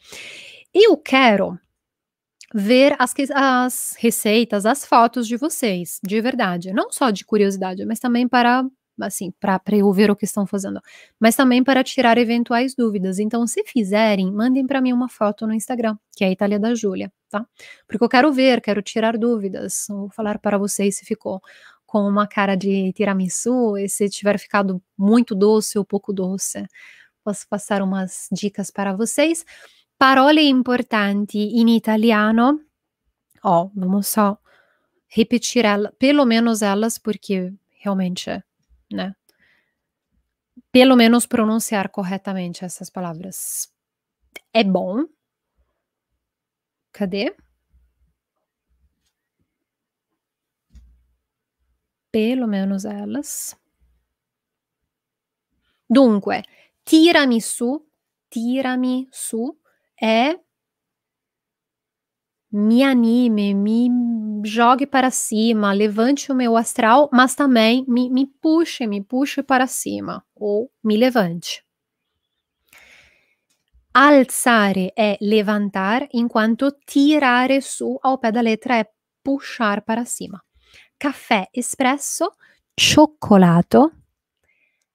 A: Eu quero ver as, as receitas, as fotos de vocês, de verdade. Não só de curiosidade, mas também para assim, para eu ver o que estão fazendo, mas também para tirar eventuais dúvidas. Então, se fizerem, mandem para mim uma foto no Instagram, que é a Itália da Júlia, tá? Porque eu quero ver, quero tirar dúvidas, vou falar para vocês se ficou com uma cara de tiramisu e se tiver ficado muito doce ou pouco doce. Posso passar umas dicas para vocês. Parole importanti in italiano. Ó, oh, vamos só repetir ela, pelo menos elas, porque realmente, né? Pelo menos pronunciar corretamente essas palavras é bom, Cadê? Pelo menos elas. Dunque, tirami su, tirami su é me anime, me jogue para cima, levante o meu astral, mas também me, me puxe, me puxe para cima, ou me levante. alzare è levantar, in quanto tirare su a pé da letra è puxar para cima. Caffè espresso, cioccolato,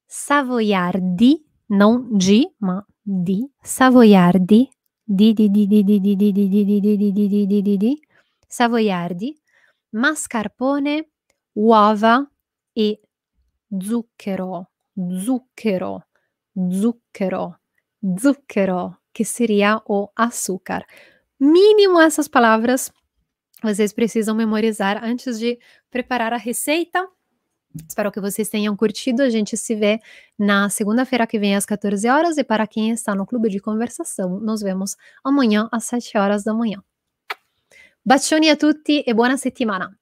A: savoiardi, non G, ma D, savoiardi, di di di di di di di di di di di di di di di di di savoiardi, mascarpone, uova e zucchero, zucchero, zucchero. zucchero, que seria o açúcar. Mínimo essas palavras vocês precisam memorizar antes de preparar a receita. Espero que vocês tenham curtido. A gente se vê na segunda-feira que vem às 14 horas. E para quem está no clube de conversação, nos vemos amanhã às 7 horas da manhã. Bacioni a tutti e buona settimana!